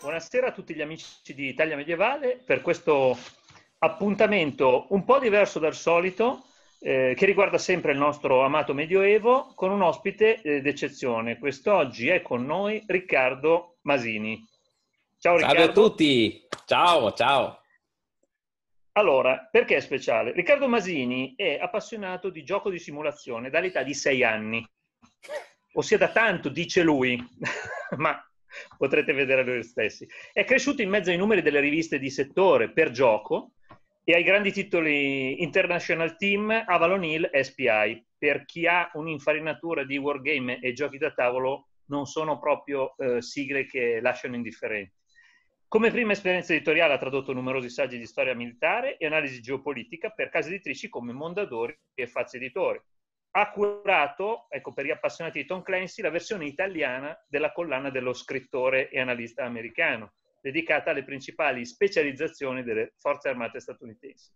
Buonasera a tutti gli amici di Italia Medievale per questo appuntamento un po' diverso dal solito eh, che riguarda sempre il nostro amato Medioevo con un ospite eh, d'eccezione. Quest'oggi è con noi Riccardo Masini. Ciao Riccardo. Salve a tutti, ciao ciao. Allora, perché è speciale? Riccardo Masini è appassionato di gioco di simulazione dall'età di sei anni, ossia da tanto, dice lui, ma potrete vedere lui stessi. È cresciuto in mezzo ai numeri delle riviste di settore per gioco e ai grandi titoli International Team, Avalon Hill e SPI. Per chi ha un'infarinatura di wargame e giochi da tavolo, non sono proprio eh, sigle che lasciano indifferenti. Come prima esperienza editoriale ha tradotto numerosi saggi di storia militare e analisi geopolitica per case editrici come Mondadori e Fazio Editori. Ha curato, ecco, per gli appassionati di Tom Clancy, la versione italiana della collana dello scrittore e analista americano, dedicata alle principali specializzazioni delle forze armate statunitensi.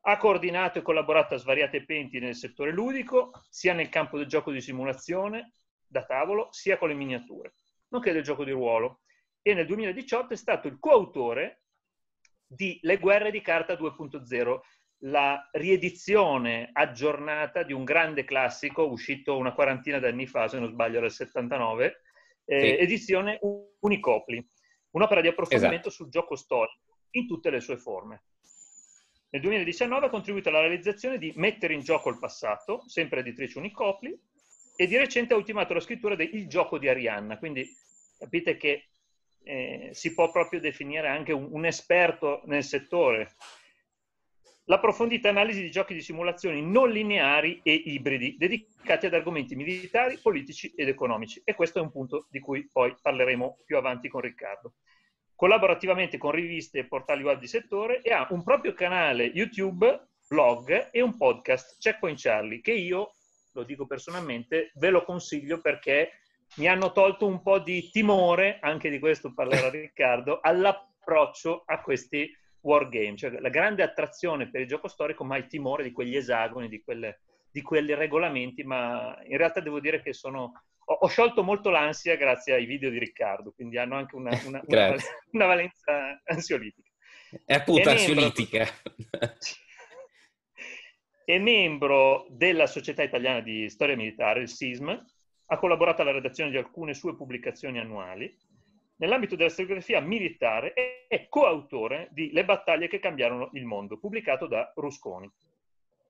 Ha coordinato e collaborato a svariate penti nel settore ludico, sia nel campo del gioco di simulazione da tavolo, sia con le miniature, nonché del gioco di ruolo, e nel 2018 è stato il coautore di Le guerre di carta 2.0, la riedizione aggiornata di un grande classico uscito una quarantina d'anni fa, se non sbaglio, del 79, eh, sì. edizione Unicopli, un'opera di approfondimento esatto. sul gioco storico in tutte le sue forme. Nel 2019 ha contribuito alla realizzazione di Mettere in gioco il passato, sempre editrice Unicopli, e di recente ha ultimato la scrittura di Il gioco di Arianna, quindi capite che eh, si può proprio definire anche un, un esperto nel settore. L'approfondita analisi di giochi di simulazioni non lineari e ibridi, dedicati ad argomenti militari, politici ed economici. E questo è un punto di cui poi parleremo più avanti con Riccardo. Collaborativamente con riviste e portali web di settore e ha un proprio canale YouTube, blog e un podcast, Checkpoint Charlie, che io, lo dico personalmente, ve lo consiglio perché mi hanno tolto un po' di timore, anche di questo parlerà Riccardo, all'approccio a questi wargame, cioè la grande attrazione per il gioco storico, ma il timore di quegli esagoni, di, quelle, di quei regolamenti, ma in realtà devo dire che sono... Ho, ho, sciolto molto l'ansia grazie ai video di Riccardo, quindi hanno anche una, una, una, una valenza ansiolitica. È appunto ansiolitica. è membro della Società Italiana di Storia Militare, il SISM, ha collaborato alla redazione di alcune sue pubblicazioni annuali. Nell'ambito della storiografia militare è coautore di Le battaglie che cambiarono il mondo, pubblicato da Rusconi.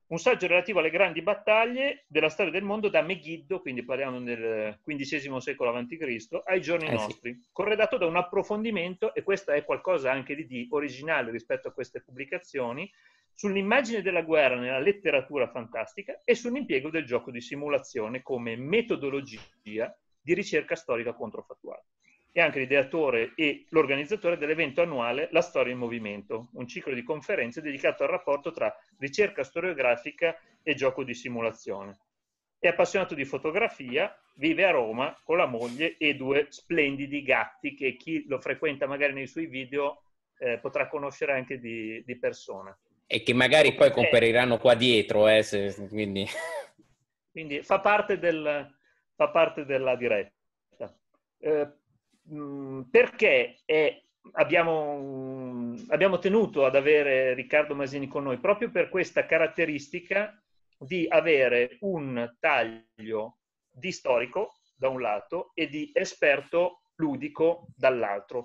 Un saggio relativo alle grandi battaglie della storia del mondo da Megiddo, quindi parliamo del XV secolo a.C., ai giorni eh nostri, sì. corredato da un approfondimento, e questo è qualcosa anche di, di originale rispetto a queste pubblicazioni, sull'immagine della guerra nella letteratura fantastica e sull'impiego del gioco di simulazione come metodologia di ricerca storica controfattuale. È anche l'ideatore e l'organizzatore dell'evento annuale La Storia in Movimento, un ciclo di conferenze dedicato al rapporto tra ricerca storiografica e gioco di simulazione. È appassionato di fotografia, vive a Roma con la moglie e due splendidi gatti che chi lo frequenta magari nei suoi video eh, potrà conoscere anche di, di persona e che magari poi compariranno qua dietro, eh, se, quindi... quindi fa parte, del, fa parte della diretta. Eh, mm, perché è, abbiamo, abbiamo tenuto ad avere Riccardo Masini con noi? Proprio per questa caratteristica di avere un taglio di storico da un lato e di esperto ludico dall'altro.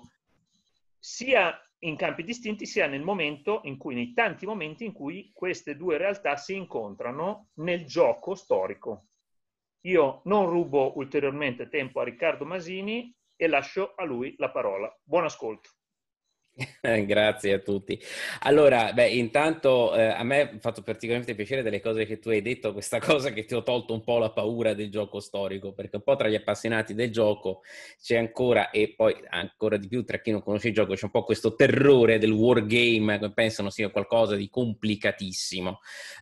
Sia in campi distinti sia nel momento in cui, nei tanti momenti in cui queste due realtà si incontrano nel gioco storico. Io non rubo ulteriormente tempo a Riccardo Masini e lascio a lui la parola. Buon ascolto. Eh, grazie a tutti. Allora, beh, intanto eh, a me ha fatto particolarmente piacere delle cose che tu hai detto, questa cosa che ti ho tolto un po' la paura del gioco storico, perché un po' tra gli appassionati del gioco c'è ancora, e poi ancora di più tra chi non conosce il gioco, c'è un po' questo terrore del wargame, che pensano sia qualcosa di complicatissimo.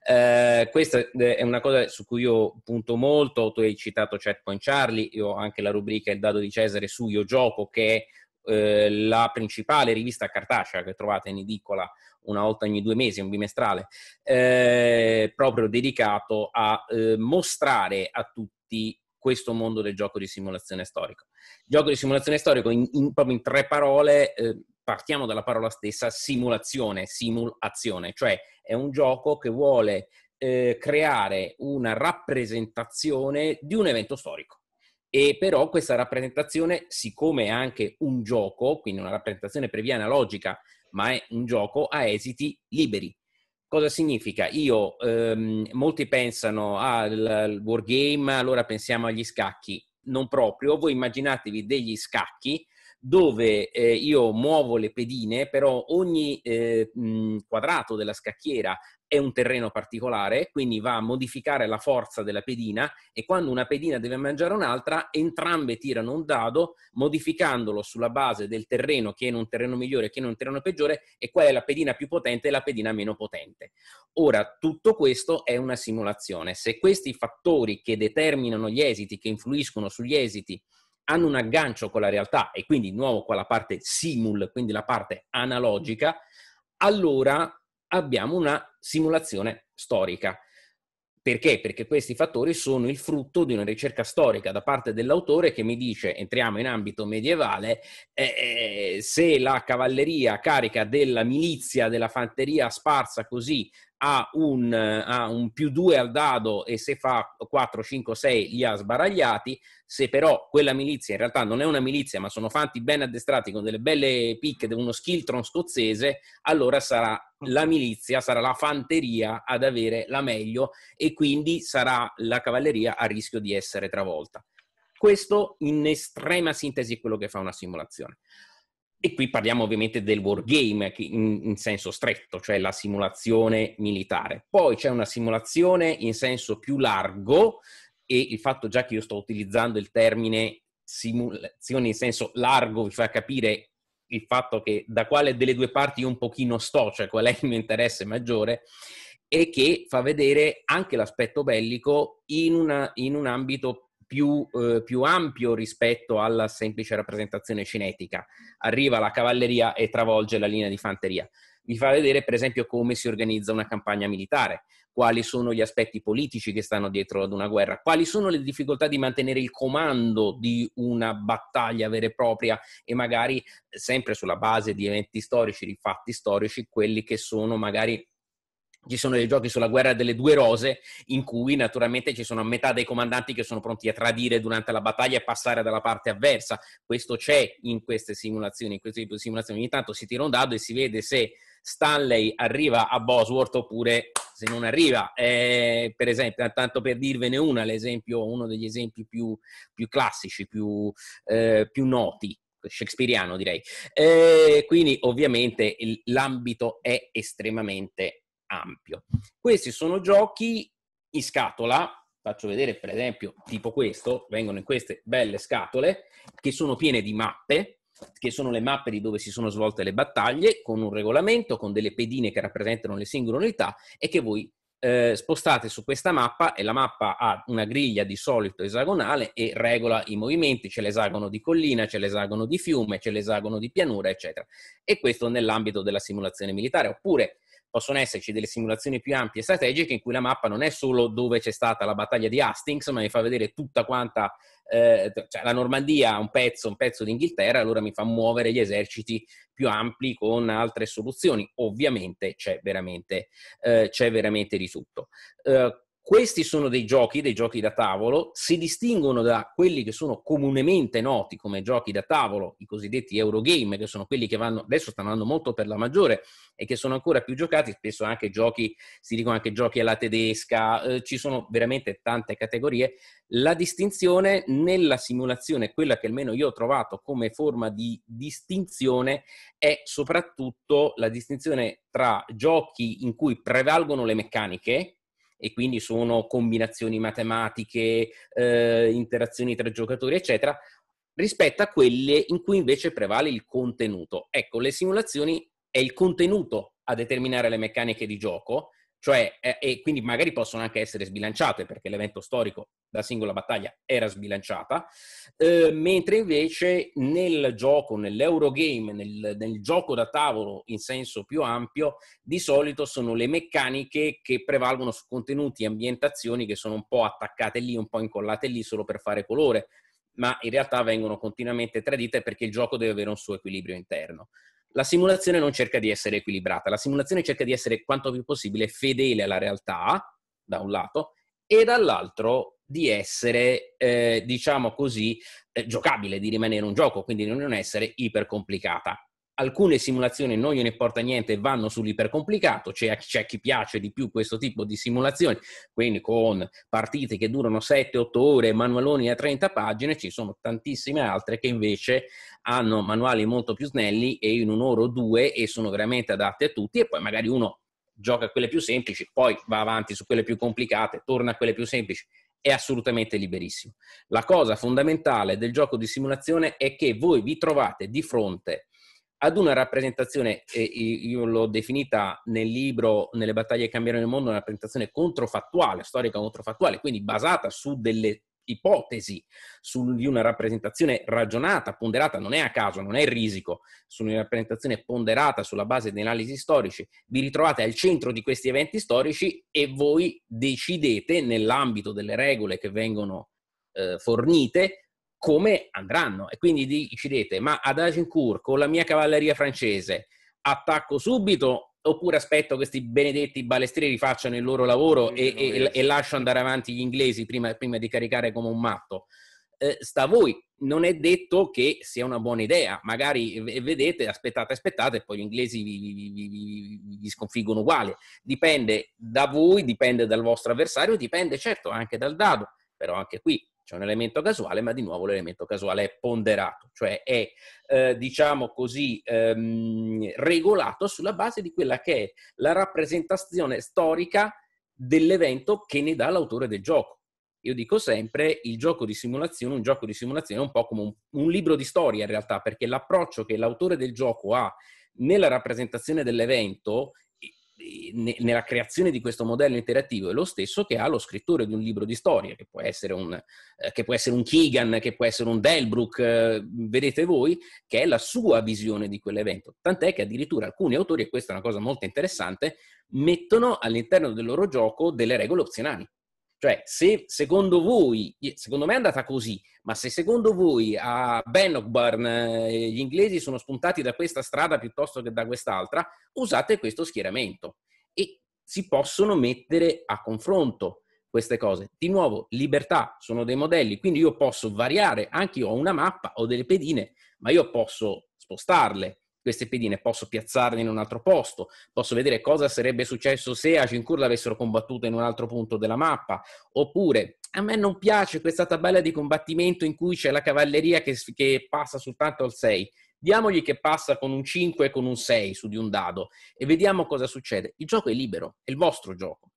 Eh, questa eh, è una cosa su cui io punto molto, tu hai citato Checkpoint Charlie, io ho anche la rubrica Il dado di Cesare su Io gioco, che è eh, la principale rivista cartacea che trovate in edicola una volta ogni due mesi, un bimestrale, eh, proprio dedicato a eh, mostrare a tutti questo mondo del gioco di simulazione storico. Gioco di simulazione storico, in, in, proprio in tre parole, eh, partiamo dalla parola stessa simulazione, simulazione, cioè è un gioco che vuole eh, creare una rappresentazione di un evento storico e però questa rappresentazione, siccome è anche un gioco, quindi una rappresentazione previa analogica, ma è un gioco a esiti liberi. Cosa significa? Io, ehm, molti pensano al ah, wargame, allora pensiamo agli scacchi. Non proprio, voi immaginatevi degli scacchi dove eh, io muovo le pedine, però ogni eh, mh, quadrato della scacchiera è un terreno particolare, quindi va a modificare la forza della pedina e quando una pedina deve mangiare un'altra, entrambe tirano un dado modificandolo sulla base del terreno, che è in un terreno migliore, e che è in un terreno peggiore, e qual è la pedina più potente e la pedina meno potente. Ora, tutto questo è una simulazione. Se questi fattori che determinano gli esiti, che influiscono sugli esiti, hanno un aggancio con la realtà e quindi di nuovo qua la parte simul, quindi la parte analogica, allora abbiamo una simulazione storica. Perché? Perché questi fattori sono il frutto di una ricerca storica da parte dell'autore che mi dice, entriamo in ambito medievale, eh, eh se la cavalleria carica della milizia, della fanteria sparsa così ha un, ha un più 2 al dado e se fa 4, 5, 6 li ha sbaragliati, se però quella milizia in realtà non è una milizia ma sono fanti ben addestrati con delle belle picche di uno skiltron scozzese, allora sarà la milizia, sarà la fanteria ad avere la meglio e quindi sarà la cavalleria a rischio di essere travolta. Questo in estrema sintesi è quello che fa una simulazione. E qui parliamo ovviamente del wargame in, in senso stretto, cioè la simulazione militare. Poi c'è una simulazione in senso più largo e il fatto già che io sto utilizzando il termine simulazione in senso largo vi fa capire il fatto che da quale delle due parti io un pochino sto, cioè qual è il mio interesse maggiore, e che fa vedere anche l'aspetto bellico in, una, in un ambito più, eh, più, ampio rispetto alla semplice rappresentazione cinetica. Arriva la cavalleria e travolge la linea di fanteria. Vi fa vedere, per esempio, come si organizza una campagna militare, quali sono gli aspetti politici che stanno dietro ad una guerra, quali sono le difficoltà di mantenere il comando di una battaglia vera e propria e magari sempre sulla base di eventi storici, di fatti storici, quelli che sono magari ci sono dei giochi sulla guerra delle due rose in cui naturalmente ci sono a metà dei comandanti che sono pronti a tradire durante la battaglia e passare dalla parte avversa. Questo c'è in queste simulazioni, in questo tipo di simulazioni. Ogni tanto si tira un dado e si vede se Stanley arriva a Bosworth oppure se non arriva. Eh, per esempio, tanto per dirvene una, uno degli esempi più, più classici, più, eh, più noti shakespeariano direi. Eh, quindi ovviamente l'ambito è estremamente ampio. Questi sono giochi in scatola, faccio vedere per esempio tipo questo, vengono in queste belle scatole che sono piene di mappe, che sono le mappe di dove si sono svolte le battaglie, con un regolamento, con delle pedine che rappresentano le singole unità e che voi eh, spostate su questa mappa e la mappa ha una griglia di solito esagonale e regola i movimenti, c'è l'esagono di collina, c'è l'esagono di fiume, c'è l'esagono di pianura, eccetera. E questo nell'ambito della simulazione militare, oppure possono esserci delle simulazioni più ampie e strategiche in cui la mappa non è solo dove c'è stata la battaglia di Hastings, ma mi fa vedere tutta quanta, eh, cioè la Normandia, un pezzo, un pezzo d'Inghilterra, allora mi fa muovere gli eserciti più ampli con altre soluzioni. Ovviamente c'è veramente, eh, c'è veramente di tutto. Eh, questi sono dei giochi, dei giochi da tavolo, si distinguono da quelli che sono comunemente noti come giochi da tavolo, i cosiddetti Eurogame, che sono quelli che vanno, adesso stanno andando molto per la maggiore e che sono ancora più giocati, spesso anche giochi, si dicono anche giochi alla tedesca, eh, ci sono veramente tante categorie. La distinzione nella simulazione, quella che almeno io ho trovato come forma di distinzione, è soprattutto la distinzione tra giochi in cui prevalgono le meccaniche, e quindi sono combinazioni matematiche, eh, interazioni tra giocatori, eccetera, rispetto a quelle in cui invece prevale il contenuto. Ecco, le simulazioni è il contenuto a determinare le meccaniche di gioco, cioè, eh, e quindi magari possono anche essere sbilanciate perché l'evento storico da singola battaglia era sbilanciata, eh, mentre invece nel gioco, nell'Eurogame, nel, nel gioco da tavolo in senso più ampio, di solito sono le meccaniche che prevalgono su contenuti e ambientazioni che sono un po' attaccate lì, un po' incollate lì solo per fare colore, ma in realtà vengono continuamente tradite perché il gioco deve avere un suo equilibrio interno. La simulazione non cerca di essere equilibrata, la simulazione cerca di essere quanto più possibile fedele alla realtà, da un lato, e dall'altro di essere, eh, diciamo così, eh, giocabile, di rimanere un gioco, quindi di non essere ipercomplicata. Alcune simulazioni non gliene importa niente, vanno sull'ipercomplicato, c'è, c'è chi piace di più questo tipo di simulazioni, quindi con partite che durano 7-8 ore, manualoni a 30 pagine, ci sono tantissime altre che invece hanno manuali molto più snelli e in un'ora o due e sono veramente adatte a tutti e poi magari uno gioca a quelle più semplici, poi va avanti su quelle più complicate, torna a quelle più semplici è assolutamente liberissimo. La cosa fondamentale del gioco di simulazione è che voi vi trovate di fronte ad una rappresentazione, eh, io l'ho definita nel libro Nelle battaglie che cambieranno il mondo, una rappresentazione controfattuale, storica controfattuale, quindi basata su delle ipotesi su, di una rappresentazione ragionata, ponderata, non è a caso, non è il risico, su una rappresentazione ponderata sulla base di analisi storici, vi ritrovate al centro di questi eventi storici e voi decidete nell'ambito delle regole che vengono eh, fornite come andranno e quindi decidete ma ad Agincourt con la mia cavalleria francese attacco subito oppure aspetto che questi benedetti balestrieri facciano il loro lavoro e, e, e lascio andare avanti gli inglesi prima, prima di caricare come un matto. Eh, sta a voi, non è detto che sia una buona idea, magari vedete, aspettate, aspettate e poi gli inglesi vi, vi, vi, vi sconfiggono uguale. Dipende da voi, dipende dal vostro avversario, dipende certo anche dal dado, però anche qui c'è un elemento casuale, ma di nuovo l'elemento casuale è ponderato, cioè è, eh, diciamo così, ehm, regolato sulla base di quella che è la rappresentazione storica dell'evento che ne dà l'autore del gioco. Io dico sempre il gioco di simulazione, un gioco di simulazione è un po' come un, un libro di storia in realtà, perché l'approccio che l'autore del gioco ha nella rappresentazione dell'evento nella creazione di questo modello interattivo è lo stesso che ha lo scrittore di un libro di storia, che può essere un, eh, che può essere un Keegan, che può essere un Delbrook, eh, vedete voi, che è la sua visione di quell'evento. Tant'è che addirittura alcuni autori, e questa è una cosa molto interessante, mettono all'interno del loro gioco delle regole opzionali. Cioè, se secondo voi, secondo me è andata così, ma se secondo voi a Bannockburn eh, gli inglesi sono spuntati da questa strada piuttosto che da quest'altra, usate questo schieramento e si possono mettere a confronto queste cose. Di nuovo, libertà sono dei modelli, quindi io posso variare, anche io ho una mappa, ho delle pedine, ma io posso spostarle, queste pedine, posso piazzarle in un altro posto, posso vedere cosa sarebbe successo se Agincourt l'avessero combattuta in un altro punto della mappa, oppure a me non piace questa tabella di combattimento in cui c'è la cavalleria che, che passa soltanto al 6, diamogli che passa con un 5 e con un 6 su di un dado e vediamo cosa succede. Il gioco è libero, è il vostro gioco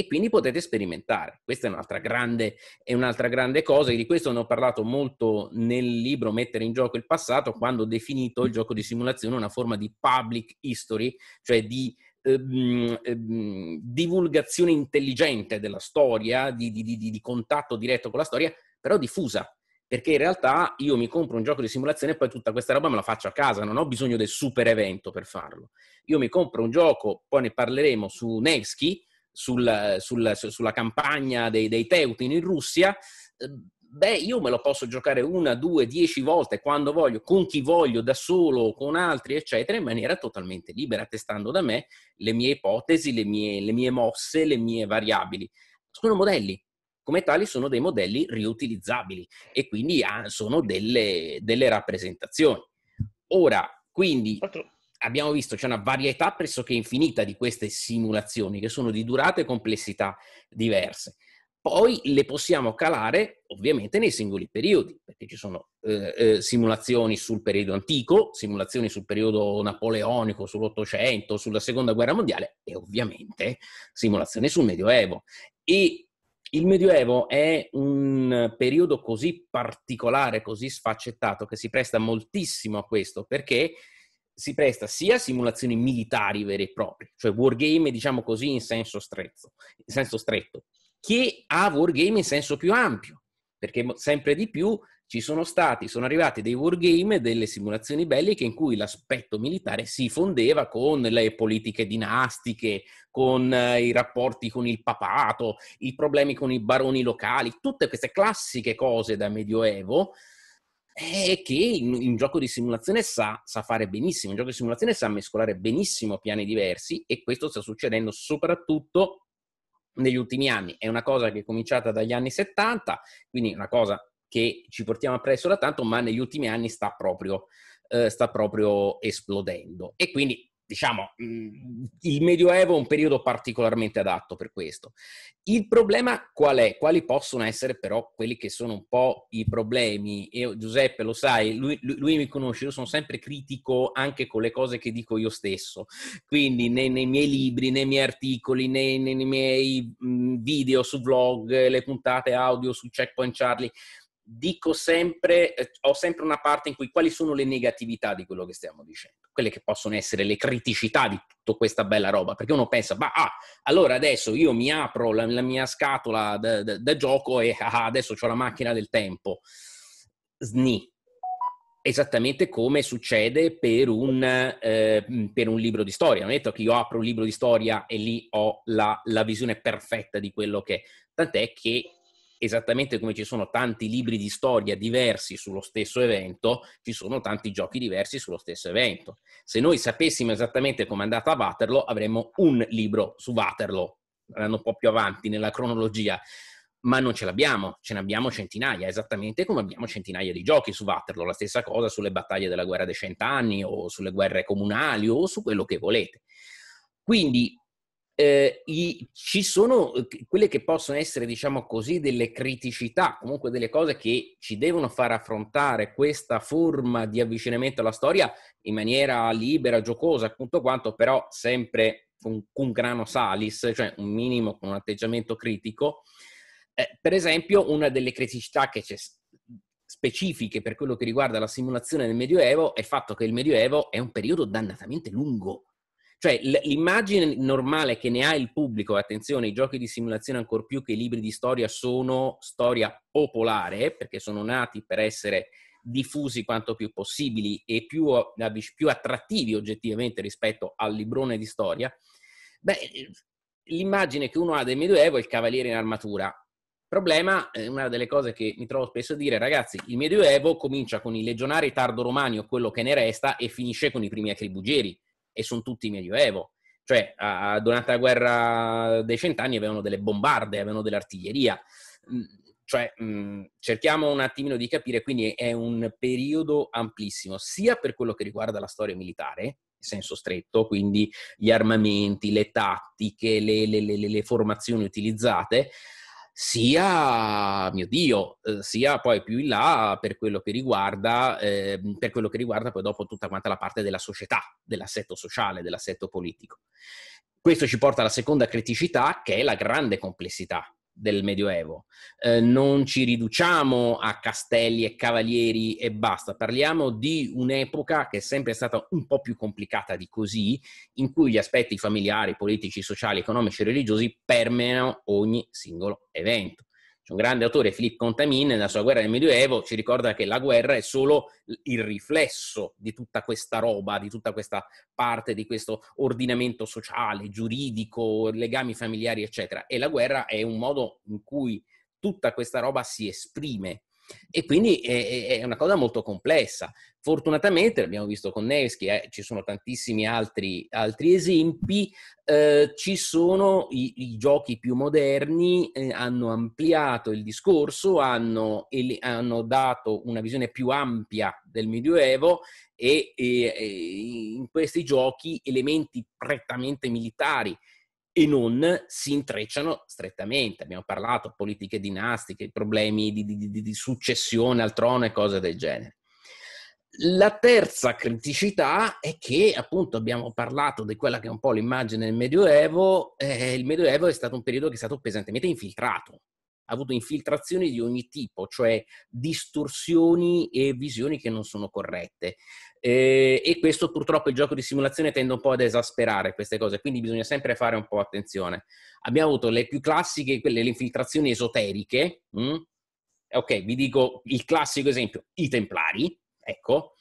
e quindi potete sperimentare. Questa è un'altra, grande, è un'altra grande cosa e di questo ne ho parlato molto nel libro Mettere in gioco il passato quando ho definito il gioco di simulazione una forma di public history, cioè di Ehm, ehm, divulgazione intelligente della storia, di, di, di, di, contatto diretto con la storia, però diffusa. Perché in realtà io mi compro un gioco di simulazione e poi tutta questa roba me la faccio a casa, non ho bisogno del super evento per farlo. Io mi compro un gioco, poi ne parleremo su Nevsky, sul, sul, sulla campagna dei, dei Teutin in Russia, ehm, beh, io me lo posso giocare una, due, dieci volte quando voglio, con chi voglio, da solo, con altri, eccetera, in maniera totalmente libera, testando da me le mie ipotesi, le mie, le mie mosse, le mie variabili. Sono modelli, come tali sono dei modelli riutilizzabili e quindi ah, sono delle, delle rappresentazioni. Ora, quindi abbiamo visto c'è una varietà pressoché infinita di queste simulazioni che sono di durata e complessità diverse. Poi le possiamo calare ovviamente nei singoli periodi, perché ci sono eh, eh, simulazioni sul periodo antico, simulazioni sul periodo napoleonico, sull'Ottocento, sulla Seconda Guerra Mondiale e ovviamente simulazioni sul Medioevo. E il Medioevo è un periodo così particolare, così sfaccettato, che si presta moltissimo a questo, perché si presta sia a simulazioni militari vere e proprie, cioè wargame diciamo così in senso stretto, in senso stretto che a wargame in senso più ampio, perché sempre di più ci sono stati, sono arrivati dei wargame, delle simulazioni belliche in cui l'aspetto militare si fondeva con le politiche dinastiche, con eh, i rapporti con il papato, i problemi con i baroni locali, tutte queste classiche cose da medioevo è che in, in gioco di simulazione sa, sa fare benissimo, in gioco di simulazione sa mescolare benissimo piani diversi e questo sta succedendo soprattutto negli ultimi anni. È una cosa che è cominciata dagli anni 70, quindi una cosa che ci portiamo appresso da tanto, ma negli ultimi anni sta proprio, eh, sta proprio esplodendo. E quindi diciamo, il Medioevo è un periodo particolarmente adatto per questo. Il problema qual è? Quali possono essere però quelli che sono un po' i problemi? E Giuseppe lo sai, lui, lui, mi conosce, io sono sempre critico anche con le cose che dico io stesso, quindi nei, nei miei libri, nei miei articoli, nei, nei, nei miei video su vlog, le puntate audio su Checkpoint Charlie, dico sempre, eh, ho sempre una parte in cui quali sono le negatività di quello che stiamo dicendo, quelle che possono essere le criticità di tutta questa bella roba, perché uno pensa, ma ah, allora adesso io mi apro la, la mia scatola da, da, da gioco e ah, ah adesso ho la macchina del tempo. Sni, esattamente come succede per un, eh, mm, per un, libro di storia. Non è detto che io apro un libro di storia e lì ho la, la visione perfetta di quello che è. Tant'è che esattamente come ci sono tanti libri di storia diversi sullo stesso evento, ci sono tanti giochi diversi sullo stesso evento. Se noi sapessimo esattamente come è andata Waterloo, avremmo un libro su Waterloo, andando un po' più avanti nella cronologia, ma non ce l'abbiamo, ce ne abbiamo centinaia, esattamente come abbiamo centinaia di giochi su Waterloo, la stessa cosa sulle battaglie della guerra dei cent'anni o sulle guerre comunali o su quello che volete. Quindi eh, i, ci sono eh, quelle che possono essere, diciamo così, delle criticità, comunque delle cose che ci devono far affrontare questa forma di avvicinamento alla storia in maniera libera, giocosa, appunto quanto, però sempre con, con grano salis, cioè un minimo con un atteggiamento critico. Eh, per esempio, una delle criticità che c'è specifiche per quello che riguarda la simulazione del Medioevo è il fatto che il Medioevo è un periodo dannatamente lungo cioè l'immagine normale che ne ha il pubblico, attenzione, i giochi di simulazione ancor più che i libri di storia sono storia popolare, perché sono nati per essere diffusi quanto più possibili e più, più attrattivi oggettivamente rispetto al librone di storia, beh, l'immagine che uno ha del Medioevo è il cavaliere in armatura. Problema, eh, una delle cose che mi trovo spesso a dire, ragazzi, il Medioevo comincia con i legionari tardo romani o quello che ne resta e finisce con i primi acribugieri e sono tutti medioevo. Cioè, a, durante la guerra dei cent'anni avevano delle bombarde, avevano dell'artiglieria. Mh, cioè, mh, cerchiamo un attimino di capire, quindi è un periodo amplissimo, sia per quello che riguarda la storia militare, senso stretto, quindi gli armamenti, le tattiche, le, le, le, le formazioni utilizzate, sia, mio Dio, eh, sia poi più in là per quello che riguarda, eh, per quello che riguarda poi dopo tutta quanta la parte della società, dell'assetto sociale, dell'assetto politico. Questo ci porta alla seconda criticità, che è la grande complessità del Medioevo. Eh, non ci riduciamo a castelli e cavalieri e basta, parliamo di un'epoca che è sempre stata un po' più complicata di così, in cui gli aspetti familiari, politici, sociali, economici e religiosi permeano ogni singolo evento un grande autore, Philippe Contamin, nella sua guerra del Medioevo, ci ricorda che la guerra è solo il riflesso di tutta questa roba, di tutta questa parte, di questo ordinamento sociale, giuridico, legami familiari, eccetera. E la guerra è un modo in cui tutta questa roba si esprime e quindi è, è una cosa molto complessa. Fortunatamente, l'abbiamo visto con Nevsky, eh, ci sono tantissimi altri, altri esempi, eh, ci sono i, i, giochi più moderni, eh, hanno ampliato il discorso, hanno, ele, hanno, dato una visione più ampia del Medioevo e, e, e in questi giochi elementi prettamente militari e non si intrecciano strettamente. Abbiamo parlato politiche dinastiche, problemi di, di, di, di successione al trono e cose del genere. La terza criticità è che appunto abbiamo parlato di quella che è un po' l'immagine del Medioevo, eh, il Medioevo è stato un periodo che è stato pesantemente infiltrato avuto infiltrazioni di ogni tipo, cioè distorsioni e visioni che non sono corrette. Eh, e questo purtroppo il gioco di simulazione tende un po' ad esasperare queste cose, quindi bisogna sempre fare un po' attenzione. Abbiamo avuto le più classiche, quelle, le infiltrazioni esoteriche. Mm? Ok, vi dico il classico esempio, i Templari, ecco,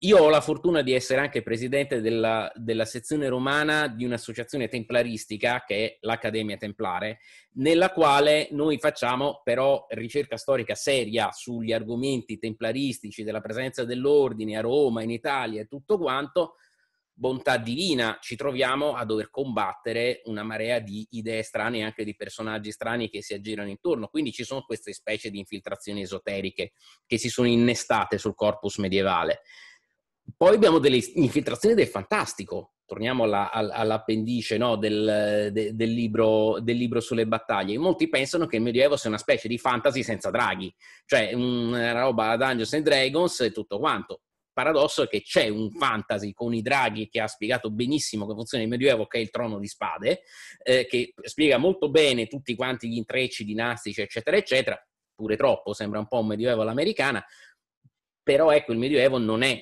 io ho la fortuna di essere anche presidente della, della, sezione romana di un'associazione templaristica che è l'Accademia Templare, nella quale noi facciamo però ricerca storica seria sugli argomenti templaristici della presenza dell'ordine a Roma, in Italia e tutto quanto. Bontà divina, ci troviamo a dover combattere una marea di idee strane e anche di personaggi strani che si aggirano intorno. Quindi ci sono queste specie di infiltrazioni esoteriche che si sono innestate sul corpus medievale. Poi abbiamo delle infiltrazioni del fantastico. Torniamo alla, all'appendice no, del, del, libro, del, libro, sulle battaglie. Molti pensano che il Medioevo sia una specie di fantasy senza draghi, cioè una roba da Dungeons and Dragons e tutto quanto. Il paradosso è che c'è un fantasy con i draghi che ha spiegato benissimo come funziona il Medioevo, che è il trono di spade, eh, che spiega molto bene tutti quanti gli intrecci dinastici, eccetera, eccetera. Pure troppo, sembra un po' un Medioevo all'americana, però ecco il Medioevo non è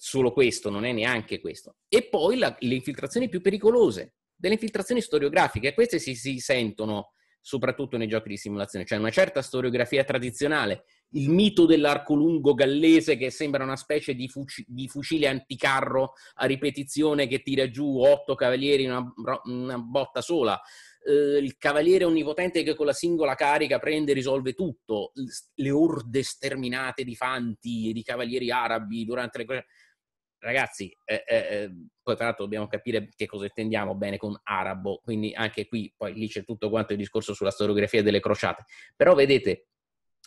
solo questo, non è neanche questo. E poi la, le infiltrazioni più pericolose, delle infiltrazioni storiografiche, queste si, si sentono soprattutto nei giochi di simulazione, cioè una certa storiografia tradizionale, il mito dell'arco lungo gallese che sembra una specie di, fuci- di fucile anticarro a ripetizione che tira giù otto cavalieri in una, una, botta sola, eh, il cavaliere onnipotente che con la singola carica prende e risolve tutto, le orde sterminate di fanti e di cavalieri arabi durante le ragazzi, eh, eh, ehm, poi tra l'altro dobbiamo capire che cosa intendiamo bene con arabo, quindi anche qui, poi lì c'è tutto quanto il discorso sulla storiografia delle crociate, però vedete,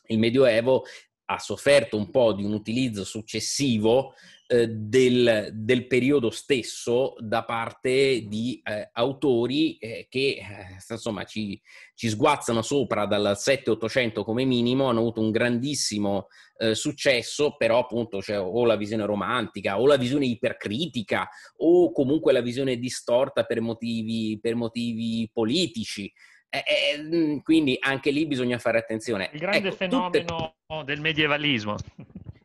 il Medioevo ha sofferto un po' di un utilizzo successivo eh, del, del, periodo stesso da parte di eh, autori eh, che eh, insomma, ci, ci, sguazzano sopra dal 7-800 come minimo, hanno avuto un grandissimo eh, successo, però appunto cioè, o la visione romantica o la visione ipercritica o comunque la visione distorta per motivi, per motivi politici eh, eh, eh mm, quindi anche lì bisogna fare attenzione. Il grande ecco, fenomeno tutte... del medievalismo.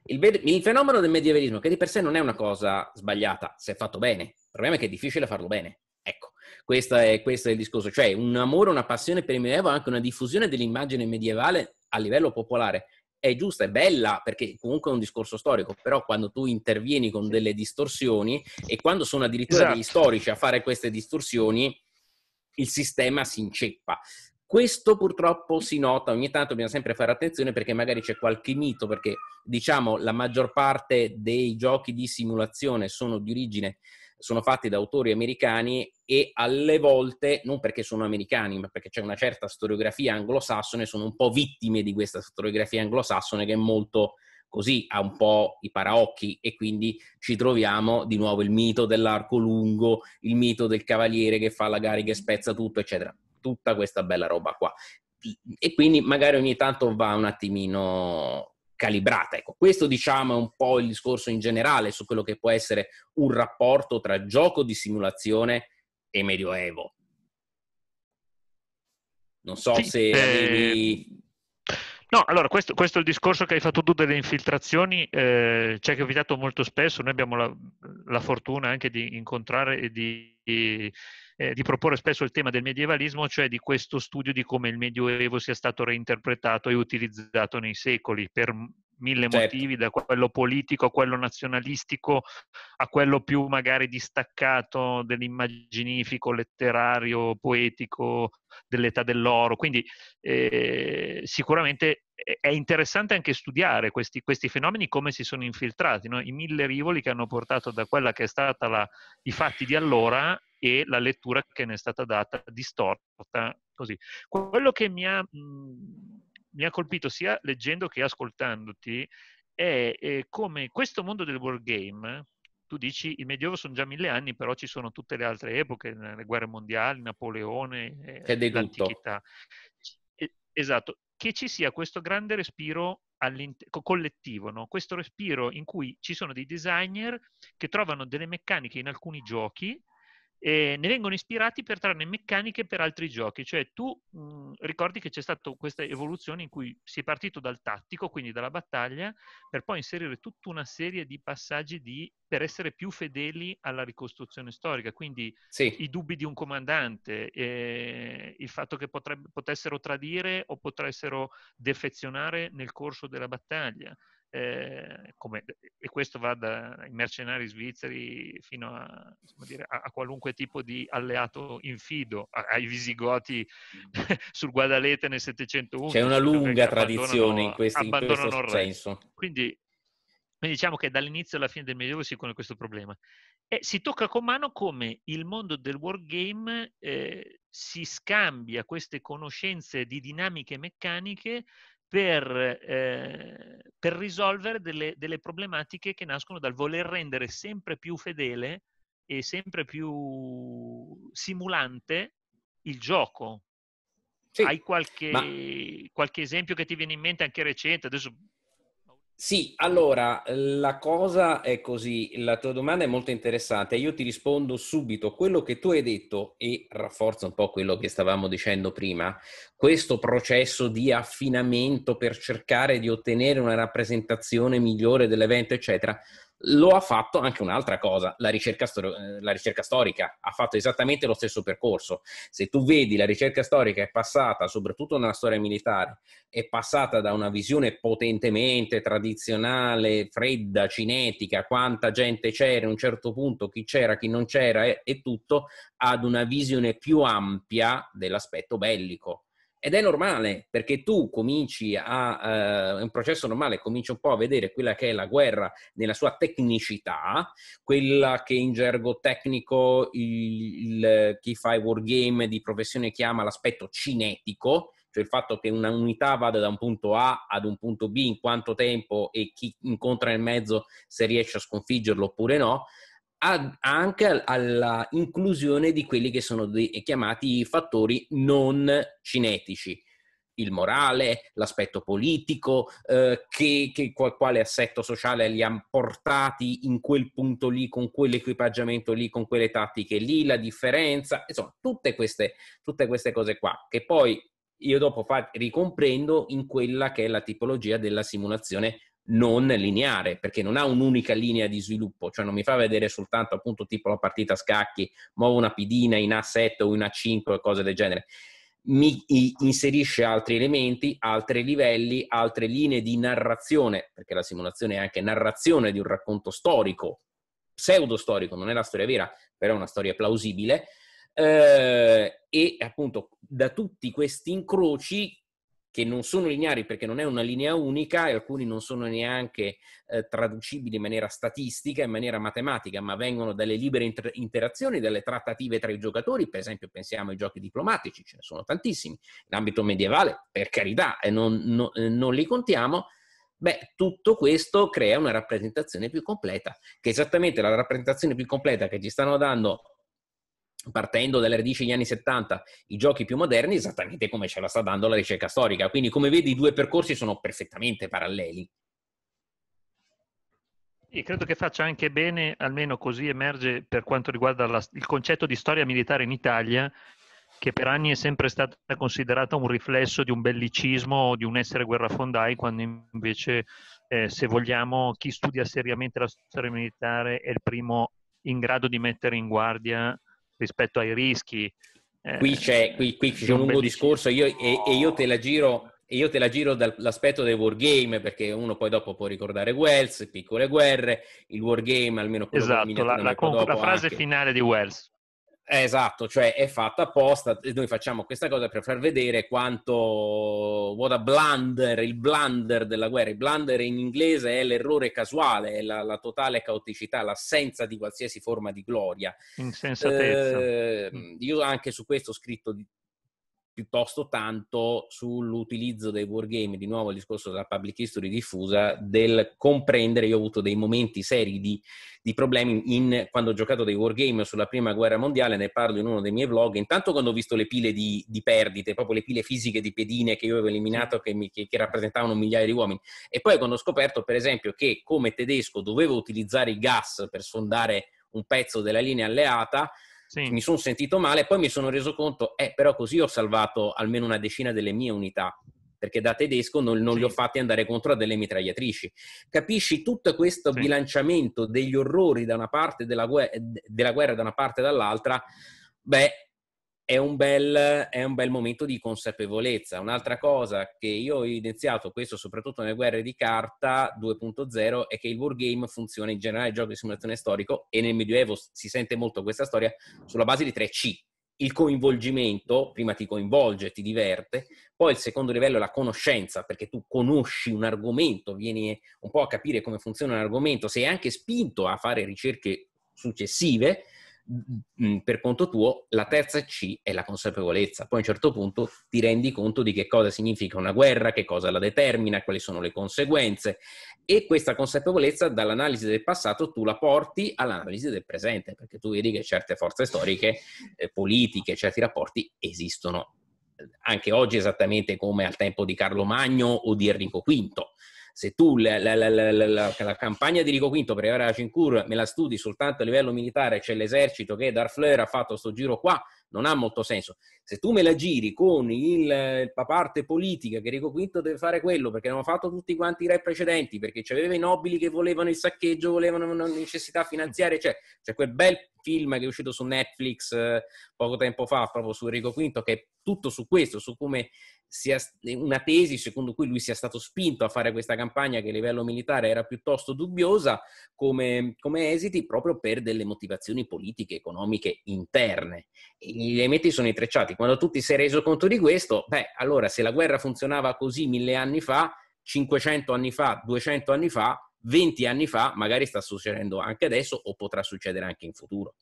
Il, be- il, fenomeno del medievalismo, che di per sé non è una cosa sbagliata, se è fatto bene. Il problema è che è difficile farlo bene. Ecco, questo è, questo è il discorso. Cioè, un amore, una passione per il medievo, anche una diffusione dell'immagine medievale a livello popolare. È giusta, è bella, perché comunque è un discorso storico, però quando tu intervieni con delle distorsioni e quando sono addirittura esatto. degli storici a fare queste distorsioni, il sistema si inceppa. Questo purtroppo si nota, ogni tanto bisogna sempre fare attenzione perché magari c'è qualche mito, perché diciamo la maggior parte dei giochi di simulazione sono di origine, sono fatti da autori americani e alle volte, non perché sono americani, ma perché c'è una certa storiografia anglosassone, sono un po' vittime di questa storiografia anglosassone che è molto così ha un po' i paraocchi e quindi ci troviamo di nuovo il mito dell'arco lungo, il mito del cavaliere che fa la gara che spezza tutto, eccetera. Tutta questa bella roba qua. E quindi magari ogni tanto va un attimino calibrata. Ecco, questo diciamo è un po' il discorso in generale su quello che può essere un rapporto tra gioco di simulazione e medioevo. Non so sì, se eh... avevi No, allora questo, questo, è il discorso che hai fatto tu delle infiltrazioni, eh, ci è capitato molto spesso, noi abbiamo la, la fortuna anche di incontrare e di, eh, di, proporre spesso il tema del medievalismo, cioè di questo studio di come il Medioevo sia stato reinterpretato e utilizzato nei secoli per mille certo. motivi, da quello politico a quello nazionalistico a quello più magari distaccato dell'immaginifico, letterario, poetico, dell'età dell'oro. Quindi eh, sicuramente è interessante anche studiare questi, questi fenomeni, come si sono infiltrati, no? i mille rivoli che hanno portato da quella che è stata la, i fatti di allora e la lettura che ne è stata data distorta. Così. Quello che mi ha... Mh, mi ha colpito sia leggendo che ascoltandoti è, è come questo mondo del wargame, tu dici il Medioevo sono già mille anni, però ci sono tutte le altre epoche, le guerre mondiali, Napoleone, eh, l'antichità. Esatto, che ci sia questo grande respiro collettivo, no? questo respiro in cui ci sono dei designer che trovano delle meccaniche in alcuni giochi e ne vengono ispirati per trarne meccaniche per altri giochi, cioè tu mh, mhmm, ricordi che c'è stata questa evoluzione in cui si è partito dal tattico, quindi dalla battaglia, per poi inserire tutta una serie di passaggi di, per essere più fedeli alla ricostruzione storica, quindi sì. i dubbi di un comandante, eh, il fatto che potrebbe, potessero tradire o potessero defezionare nel corso della battaglia. Eh, come, e questo va dai mercenari svizzeri fino a, dire, a, a, qualunque tipo di alleato infido, ai visigoti sul Guadalete nel 701. C'è una lunga tradizione in, questi, in questo senso. Quindi, quindi diciamo che dall'inizio alla fine del Medioevo si pone questo problema. E si tocca con mano come il mondo del wargame eh, si scambia queste conoscenze di dinamiche meccaniche per, eh, per risolvere delle, delle, problematiche che nascono dal voler rendere sempre più fedele e sempre più simulante il gioco. Sì, Hai qualche, ma... qualche esempio che ti viene in mente anche recente? Adesso sì, allora la cosa è così, la tua domanda è molto interessante, io ti rispondo subito. Quello che tu hai detto e rafforza un po' quello che stavamo dicendo prima, questo processo di affinamento per cercare di ottenere una rappresentazione migliore dell'evento, eccetera, lo ha fatto anche un'altra cosa, la ricerca, stor- eh, la ricerca, storica ha fatto esattamente lo stesso percorso. Se tu vedi la ricerca storica è passata, soprattutto nella storia militare, è passata da una visione potentemente tradizionale, fredda, cinetica, quanta gente c'era a un certo punto, chi c'era, chi non c'era e, e tutto, ad una visione più ampia dell'aspetto bellico ed è normale perché tu cominci a, eh, un processo normale, cominci un po' a vedere quella che è la guerra nella sua tecnicità, quella che in gergo tecnico il, il, chi fa i wargame di professione chiama l'aspetto cinetico, cioè il fatto che una unità vada da un punto A ad un punto B in quanto tempo e chi incontra nel mezzo se riesce a sconfiggerlo oppure no, anche alla inclusione di quelli che sono chiamati fattori non cinetici il morale, l'aspetto politico, eh, che, che, quale assetto sociale li ha portati in quel punto lì, con quell'equipaggiamento lì, con quelle tattiche lì, la differenza, insomma, tutte queste, tutte queste cose qua, che poi io dopo fa, ricomprendo in quella che è la tipologia della simulazione non lineare, perché non ha un'unica linea di sviluppo, cioè non mi fa vedere soltanto appunto tipo la partita a scacchi, muovo una pedina in A7 o in A5 o cose del genere. Mi inserisce altri elementi, altri livelli, altre linee di narrazione, perché la simulazione è anche narrazione di un racconto storico, pseudo storico, non è la storia vera, però è una storia plausibile. Eh, e appunto da tutti questi incroci che non sono lineari perché non è una linea unica e alcuni non sono neanche eh, traducibili in maniera statistica, in maniera matematica, ma vengono dalle libere inter- interazioni, dalle trattative tra i giocatori, per esempio pensiamo ai giochi diplomatici, ce ne sono tantissimi, in ambito medievale, per carità, e non, no, eh, non li contiamo, Beh, tutto questo crea una rappresentazione più completa, che è esattamente la rappresentazione più completa che ci stanno dando partendo dalle radici degli anni 70, i giochi più moderni, esattamente come ce la sta dando la ricerca storica. Quindi, come vedi, i due percorsi sono perfettamente paralleli. E credo che faccia anche bene, almeno così emerge per quanto riguarda la, il concetto di storia militare in Italia, che per anni è sempre stata considerata un riflesso di un bellicismo o di un essere guerrafondai, quando invece, eh, se vogliamo, chi studia seriamente la storia militare è il primo in grado di mettere in guardia rispetto ai rischi. Eh, qui, c'è, qui, qui c'è, un lungo discorso io, e, e, io te la giro, io te la giro dall'aspetto del wargame perché uno poi dopo può ricordare Wells, piccole guerre, il wargame almeno quello esatto, la, la, con, la, frase anche. finale di Wells. Eh, esatto, cioè è fatta apposta, noi facciamo questa cosa per far vedere quanto vuota blunder, il blunder della guerra, il blunder in inglese è l'errore casuale, è la, la totale caoticità, l'assenza di qualsiasi forma di gloria. Insensatezza. Eh, io anche su questo ho scritto piuttosto tanto sull'utilizzo dei wargame, di nuovo il discorso della public history diffusa, del comprendere, io ho avuto dei momenti seri di, di problemi in, quando ho giocato dei wargame sulla prima guerra mondiale, ne parlo in uno dei miei vlog, intanto quando ho visto le pile di, di perdite, proprio le pile fisiche di pedine che io avevo eliminato, che, mi, che, che rappresentavano migliaia di uomini, e poi quando ho scoperto per esempio che come tedesco dovevo utilizzare i gas per sfondare un pezzo della linea alleata, sì. mi sono sentito male, poi mi sono reso conto, eh, però così ho salvato almeno una decina delle mie unità, perché da tedesco non, non sì. li ho fatti andare contro a delle mitragliatrici. Capisci tutto questo sì. bilanciamento degli orrori da una parte della, guerra, della guerra da una parte e dall'altra? Beh, è un, bel, è un bel momento di consapevolezza. Un'altra cosa che io ho evidenziato, questo soprattutto nelle guerre di carta 2.0, è che il wargame funziona in generale il gioco di simulazione storico e nel Medioevo si sente molto questa storia sulla base di 3C, il coinvolgimento, prima ti coinvolge, ti diverte, poi il secondo livello è la conoscenza, perché tu conosci un argomento, vieni un po' a capire come funziona un argomento, sei anche spinto a fare ricerche successive Mm, per conto tuo, la terza C è la consapevolezza. Poi a un certo punto ti rendi conto di che cosa significa una guerra, che cosa la determina, quali sono le conseguenze. E questa consapevolezza dall'analisi del passato tu la porti all'analisi del presente, perché tu vedi che certe forze storiche, eh, politiche, certi rapporti esistono eh, anche oggi esattamente come al tempo di Carlo Magno o di Enrico V se tu la, la, la, la campagna di Rico V per arrivare a Cincur me la studi soltanto a livello militare, c'è l'esercito che Darfleur ha fatto sto giro qua, non ha molto senso. Se tu me la giri con il, la parte politica che Enrico Quinto deve fare quello perché non ha fatto tutti quanti i re precedenti, perché c'aveva i nobili che volevano il saccheggio, volevano una necessità finanziaria, cioè c'è quel bel film che è uscito su Netflix eh, poco tempo fa proprio su Enrico Quinto che è tutto su questo, su come sia una tesi secondo cui lui sia stato spinto a fare questa campagna che a livello militare era piuttosto dubbiosa come, come esiti proprio per delle motivazioni politiche, economiche interne. E gli elementi sono intrecciati. Quando tu ti sei reso conto di questo, beh, allora se la guerra funzionava così mille anni fa, 500 anni fa, 200 anni fa, 20 anni fa, magari sta succedendo anche adesso o potrà succedere anche in futuro.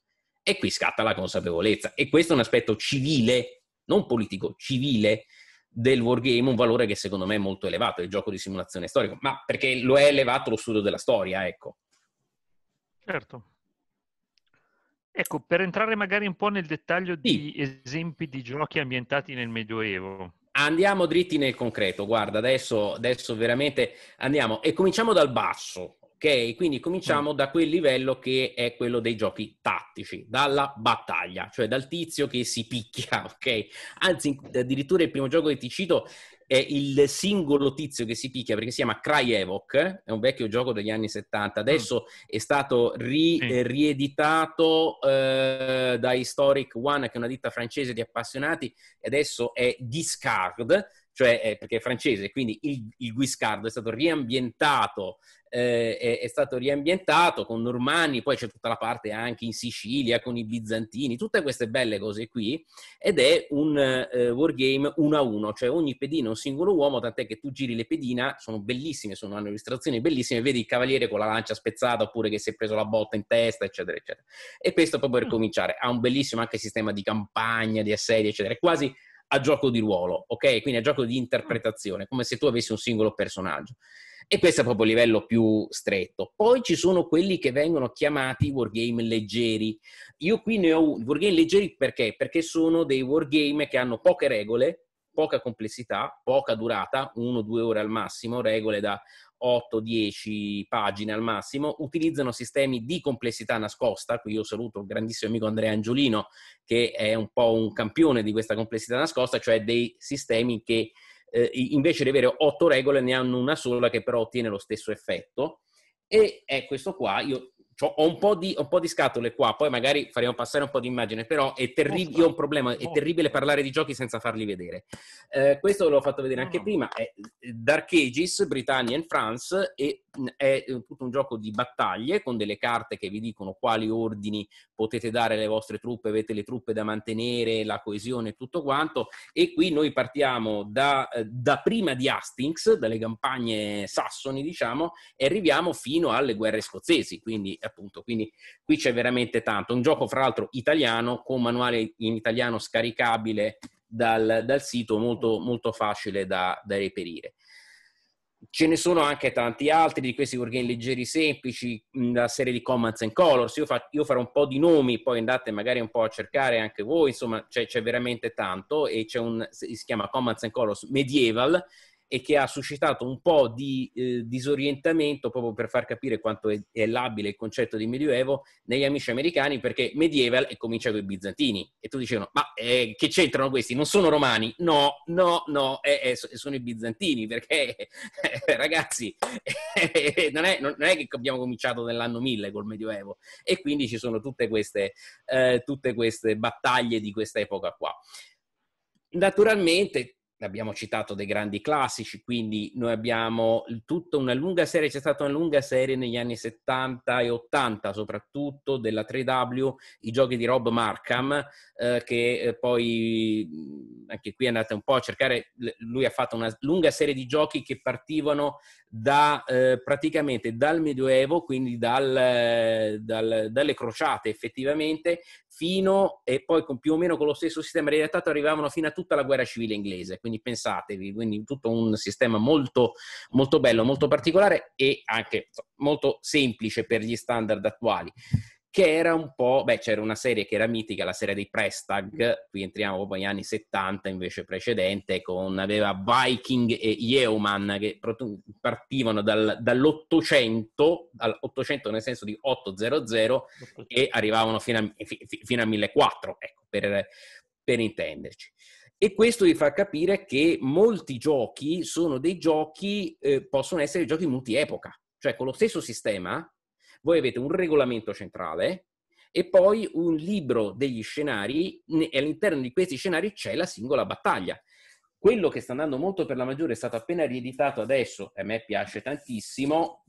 E qui scatta la consapevolezza. E questo è un aspetto civile, non politico, civile del wargame, un valore che secondo me è molto elevato, il gioco di simulazione storico, ma perché lo è elevato lo studio della storia, ecco. Certo, Ecco, per entrare magari un po' nel dettaglio sì. di esempi di giochi ambientati nel Medioevo. Andiamo dritti nel concreto, guarda, adesso, adesso veramente andiamo e cominciamo dal basso, ok? Quindi cominciamo mm. da quel livello che è quello dei giochi tattici, dalla battaglia, cioè dal tizio che si picchia, ok? Anzi, addirittura il primo gioco che ti cito è il singolo tizio che si picchia perché si chiama Cry Cryevok, è un vecchio gioco degli anni 70, adesso mm. è stato ri, sì. Eh, rieditato eh, da Historic One, che è una ditta francese di appassionati, e adesso è Discard, cioè eh, perché è francese, quindi il, il Guiscardo è stato riambientato, eh, è, è, stato riambientato con Normanni, poi c'è tutta la parte anche in Sicilia con i bizantini, tutte queste belle cose qui, ed è un eh, wargame uno a uno, cioè ogni pedina è un singolo uomo, tant'è che tu giri le pedina, sono bellissime, sono, hanno illustrazioni bellissime, vedi il cavaliere con la lancia spezzata oppure che si è preso la botta in testa, eccetera, eccetera. E questo proprio per mm. cominciare, ha un bellissimo anche sistema di campagna, di assedi, eccetera, è quasi a gioco di ruolo, ok? Quindi a gioco di interpretazione, come se tu avessi un singolo personaggio. E questo è proprio il livello più stretto. Poi ci sono quelli che vengono chiamati wargame leggeri. Io qui ne ho wargame leggeri perché? Perché sono dei wargame che hanno poche regole, poca complessità, poca durata, uno o due ore al massimo, regole da 8-10 pagine al massimo, utilizzano sistemi di complessità nascosta, qui io saluto il grandissimo amico Andrea Angiolino che è un po' un campione di questa complessità nascosta, cioè dei sistemi che eh, invece di avere 8 regole ne hanno una sola che però ottiene lo stesso effetto e è eh, questo qua, io cioè, ho un, po di, un po' di scatole qua, poi magari faremo passare un po' di immagine, però è terribile, ho un problema, è terribile parlare di giochi senza farli vedere. Eh, questo l'ho fatto vedere anche prima, è eh, Dark Ages, Britannia and France, e è eh, tutto un gioco di battaglie con delle carte che vi dicono quali ordini potete dare alle vostre truppe, avete le truppe da mantenere, la coesione e tutto quanto. E qui noi partiamo da, eh, da, prima di Hastings, dalle campagne sassoni, diciamo, e arriviamo fino alle guerre scozzesi, quindi appunto. Quindi qui c'è veramente tanto. Un gioco, fra l'altro, italiano, con manuale in italiano scaricabile dal, dal sito, molto, molto facile da, da reperire. Ce ne sono anche tanti altri di questi wargame leggeri semplici, la serie di Commons and Colors. Io, fa, io, farò un po' di nomi, poi andate magari un po' a cercare anche voi, insomma c'è, c'è veramente tanto e c'è un, si chiama Commons and Colors Medieval e che ha suscitato un po' di eh, disorientamento proprio per far capire quanto è, è, labile il concetto di medioevo negli amici americani perché medieval è cominciato i bizantini e tu dicevano ma eh, che c'entrano questi? Non sono romani? No, no, no, eh, eh sono i bizantini perché ragazzi non è, non, è, che abbiamo cominciato nell'anno 1000 col medioevo e quindi ci sono tutte queste, eh, tutte queste battaglie di questa epoca qua naturalmente abbiamo citato dei grandi classici, quindi noi abbiamo tutta una lunga serie, c'è stata una lunga serie negli anni 70 e 80 soprattutto della 3W, i giochi di Rob Markham, eh, che eh, poi anche qui andate un po' a cercare, lui ha fatto una lunga serie di giochi che partivano da, eh, praticamente dal Medioevo, quindi dal, eh, dal, dalle crociate effettivamente, fino e poi con, più o meno con lo stesso sistema di adattato arrivavano fino a tutta la guerra civile inglese, quindi pensatevi, quindi tutto un sistema molto, molto bello, molto particolare e anche molto semplice per gli standard attuali che era un po', beh, c'era una serie che era mitica, la serie dei Prestag, qui entriamo proprio negli anni 70 invece precedente, con aveva Viking e Yeoman che partivano dal, dall'Ottocento, dall'Ottocento nel senso di 800, e arrivavano fino a, fino a 1400, ecco, per, per intenderci. E questo vi fa capire che molti giochi sono dei giochi, eh, possono essere giochi multi-epoca, cioè con lo stesso sistema voi avete un regolamento centrale e poi un libro degli scenari e all'interno di questi scenari c'è la singola battaglia. Quello che sta andando molto per la maggiore è stato appena rieditato adesso, e a me piace tantissimo,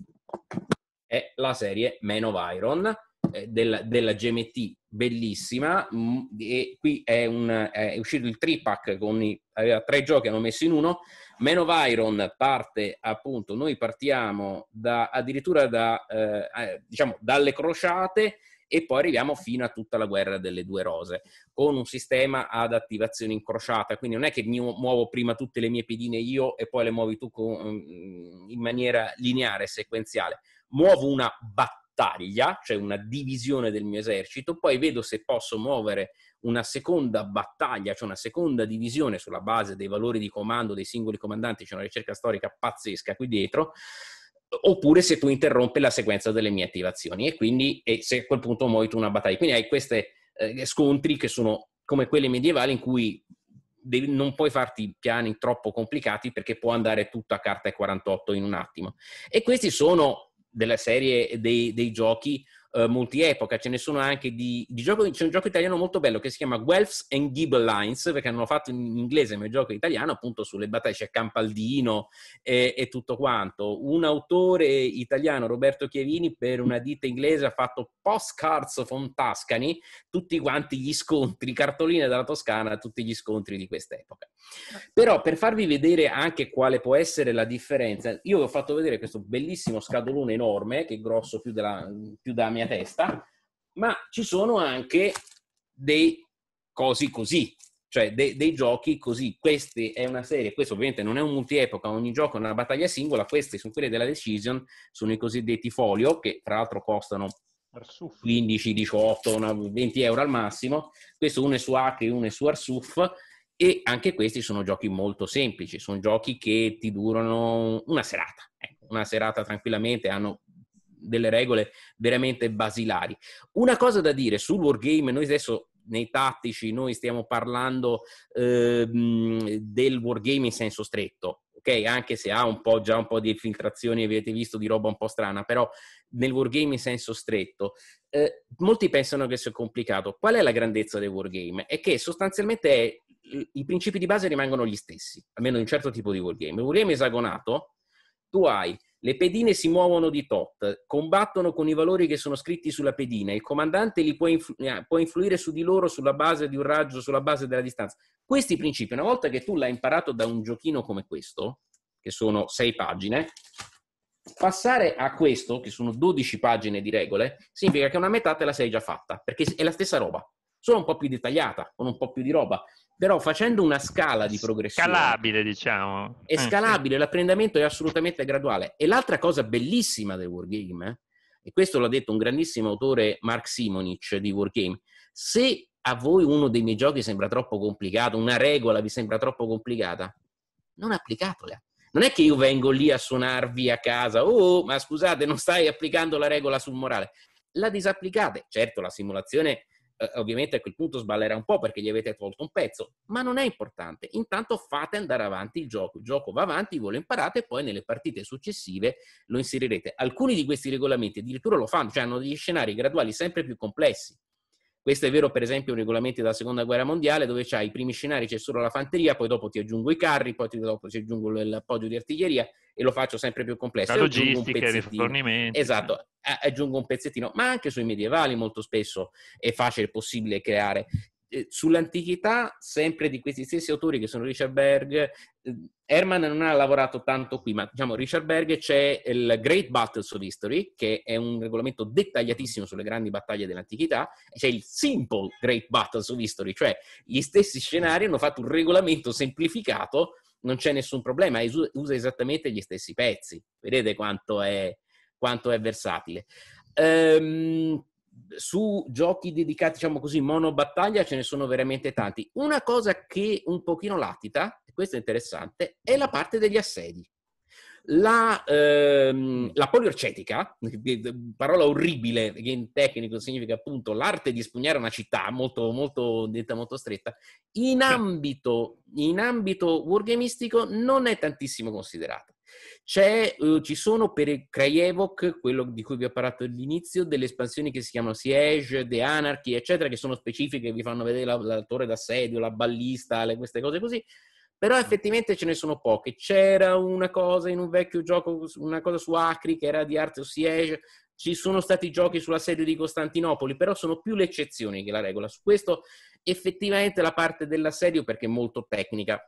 è la serie Man of Iron, eh, della, della, GMT bellissima mm, e qui è, un, è uscito il tripack con i, aveva tre giochi hanno messo in uno meno Iron parte appunto noi partiamo da, addirittura da, eh, eh, diciamo, dalle crociate e poi arriviamo fino a tutta la guerra delle due rose con un sistema ad attivazione incrociata quindi non è che mi muovo prima tutte le mie pedine io e poi le muovi tu con, mm, in maniera lineare sequenziale muovo una battuta battaglia, cioè una divisione del mio esercito, poi vedo se posso muovere una seconda battaglia, cioè una seconda divisione sulla base dei valori di comando dei singoli comandanti, c'è una ricerca storica pazzesca qui dietro, oppure se tu interrompi la sequenza delle mie attivazioni e quindi e se a quel punto muovi tu una battaglia. Quindi hai questi eh, scontri che sono come quelli medievali in cui devi, non puoi farti piani troppo complicati perché può andare tutto a carta e 48 in un attimo. E questi sono della serie dei, dei giochi eh, multiepoca, ce ne sono anche di, di gioco, c'è un gioco italiano molto bello che si chiama Guelphs and Ghibellines, perché hanno fatto in inglese ma il gioco italiano appunto sulle battaglie, c'è Campaldino e, e, tutto quanto. Un autore italiano, Roberto Chiavini, per una ditta inglese ha fatto postcards from Tuscany, tutti quanti gli scontri, cartoline dalla Toscana, tutti gli scontri di quest'epoca. Però per farvi vedere anche quale può essere la differenza, io vi ho fatto vedere questo bellissimo scatolone enorme, che è grosso più, della, più da mia testa, ma ci sono anche dei cosi così, cioè de- dei giochi così. Questa è una serie, questo ovviamente non è un multiepoca, ogni gioco è una battaglia singola, queste sono quelle della Decision, sono i cosiddetti folio, che tra l'altro costano 15, 18, 20 euro al massimo. Questo uno è su Acre, uno è su Arsuf e anche questi sono giochi molto semplici, sono giochi che ti durano una serata, ecco, una serata tranquillamente, hanno delle regole veramente basilari. Una cosa da dire sul wargame, noi adesso nei tattici noi stiamo parlando eh, del wargame in senso stretto, ok? Anche se ha un po' già un po' di infiltrazioni, avete visto di roba un po' strana, però nel wargame in senso stretto. Eh, molti pensano che sia complicato. Qual è la grandezza del wargame? È che sostanzialmente è, i principi di base rimangono gli stessi, almeno in un certo tipo di wargame. Il wargame esagonato, tu hai le pedine si muovono di tot, combattono con i valori che sono scritti sulla pedina, il comandante li può, influ- eh, può influire su di loro sulla base di un raggio, sulla base della distanza. Questi principi, una volta che tu l'hai imparato da un giochino come questo, che sono sei pagine, passare a questo, che sono 12 pagine di regole, significa che una metà te la sei già fatta, perché è la stessa roba solo un po' più dettagliata, con un po' più di roba. Però facendo una scala di progressione... Scalabile, diciamo. È scalabile, eh, sì. l'apprendimento è assolutamente graduale. E l'altra cosa bellissima del Wargame, eh, e questo l'ha detto un grandissimo autore, Mark Simonic, di Wargame, se a voi uno dei miei giochi sembra troppo complicato, una regola vi sembra troppo complicata, non applicatela. Non è che io vengo lì a suonarvi a casa, oh, ma scusate, non stai applicando la regola sul morale. La disapplicate. Certo, la simulazione eh, ovviamente a quel punto sballerà un po' perché gli avete tolto un pezzo, ma non è importante. Intanto fate andare avanti il gioco. Il gioco va avanti, voi lo imparate e poi nelle partite successive lo inserirete. Alcuni di questi regolamenti addirittura lo fanno, cioè hanno degli scenari graduali sempre più complessi. Questo è vero per esempio nei regolamenti della seconda guerra mondiale dove c'hai i primi scenari, c'è solo la fanteria, poi dopo ti aggiungo i carri, poi dopo ti aggiungo l'appoggio di artiglieria e lo faccio sempre più complesso. La logistica, i rifornimenti. Esatto, eh, aggiungo un pezzettino, ma anche sui medievali molto spesso è facile, possibile creare. Eh, sull'antichità, sempre di questi stessi autori che sono Richard Berg, Herman eh, non ha lavorato tanto qui, ma diciamo Richard Berg c'è il Great Battles of History, che è un regolamento dettagliatissimo sulle grandi battaglie dell'antichità, e c'è il Simple Great Battles of History, cioè gli stessi scenari hanno fatto un regolamento semplificato, non c'è nessun problema, usa esattamente gli stessi pezzi. Vedete quanto è, quanto è versatile. Ehm, su giochi dedicati, diciamo così, monobattaglia ce ne sono veramente tanti. Una cosa che un pochino latita, e questo è interessante, è la parte degli assedi. La, ehm, la poliorcetica, parola orribile che in tecnico significa appunto l'arte di spugnare una città, molto, molto detta molto stretta, in ambito, in ambito wargamistico non è tantissimo considerata. Eh, ci sono per Krajevok, quello di cui vi ho parlato all'inizio, delle espansioni che si chiamano Siege, The Anarchy, eccetera, che sono specifiche, vi fanno vedere la, la torre d'assedio, la ballista, le, queste cose così. Però ah. effettivamente ce ne sono poche. C'era una cosa in un vecchio gioco, una cosa su Acri che era di Arte of Siege, ci sono stati giochi sull'assedio di Costantinopoli, però sono più le eccezioni che la regola. Su questo effettivamente la parte dell'assedio, perché è molto tecnica,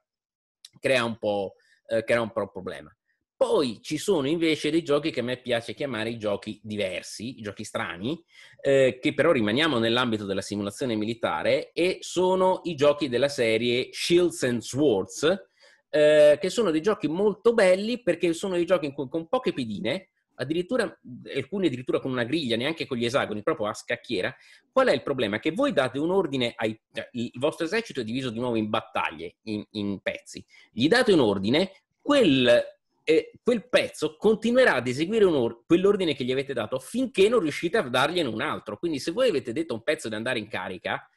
crea un po', eh, crea un po' problema. Poi ci sono invece dei giochi che a me piace chiamare i giochi diversi, i giochi strani, eh, che però rimaniamo nell'ambito della simulazione militare e sono i giochi della serie Shields and Swords, eh, che sono dei giochi molto belli perché sono dei giochi cui, con poche pedine, addirittura alcuni addirittura con una griglia, neanche con gli esagoni, proprio a scacchiera. Qual è il problema? Che voi date un ordine ai cioè, il vostro esercito è diviso di nuovo in battaglie, in, in pezzi. Gli date un ordine, quel e quel pezzo continuerà ad eseguire or- quell'ordine che gli avete dato finché non riuscite a dargliene un altro. Quindi se voi avete detto un pezzo di andare in carica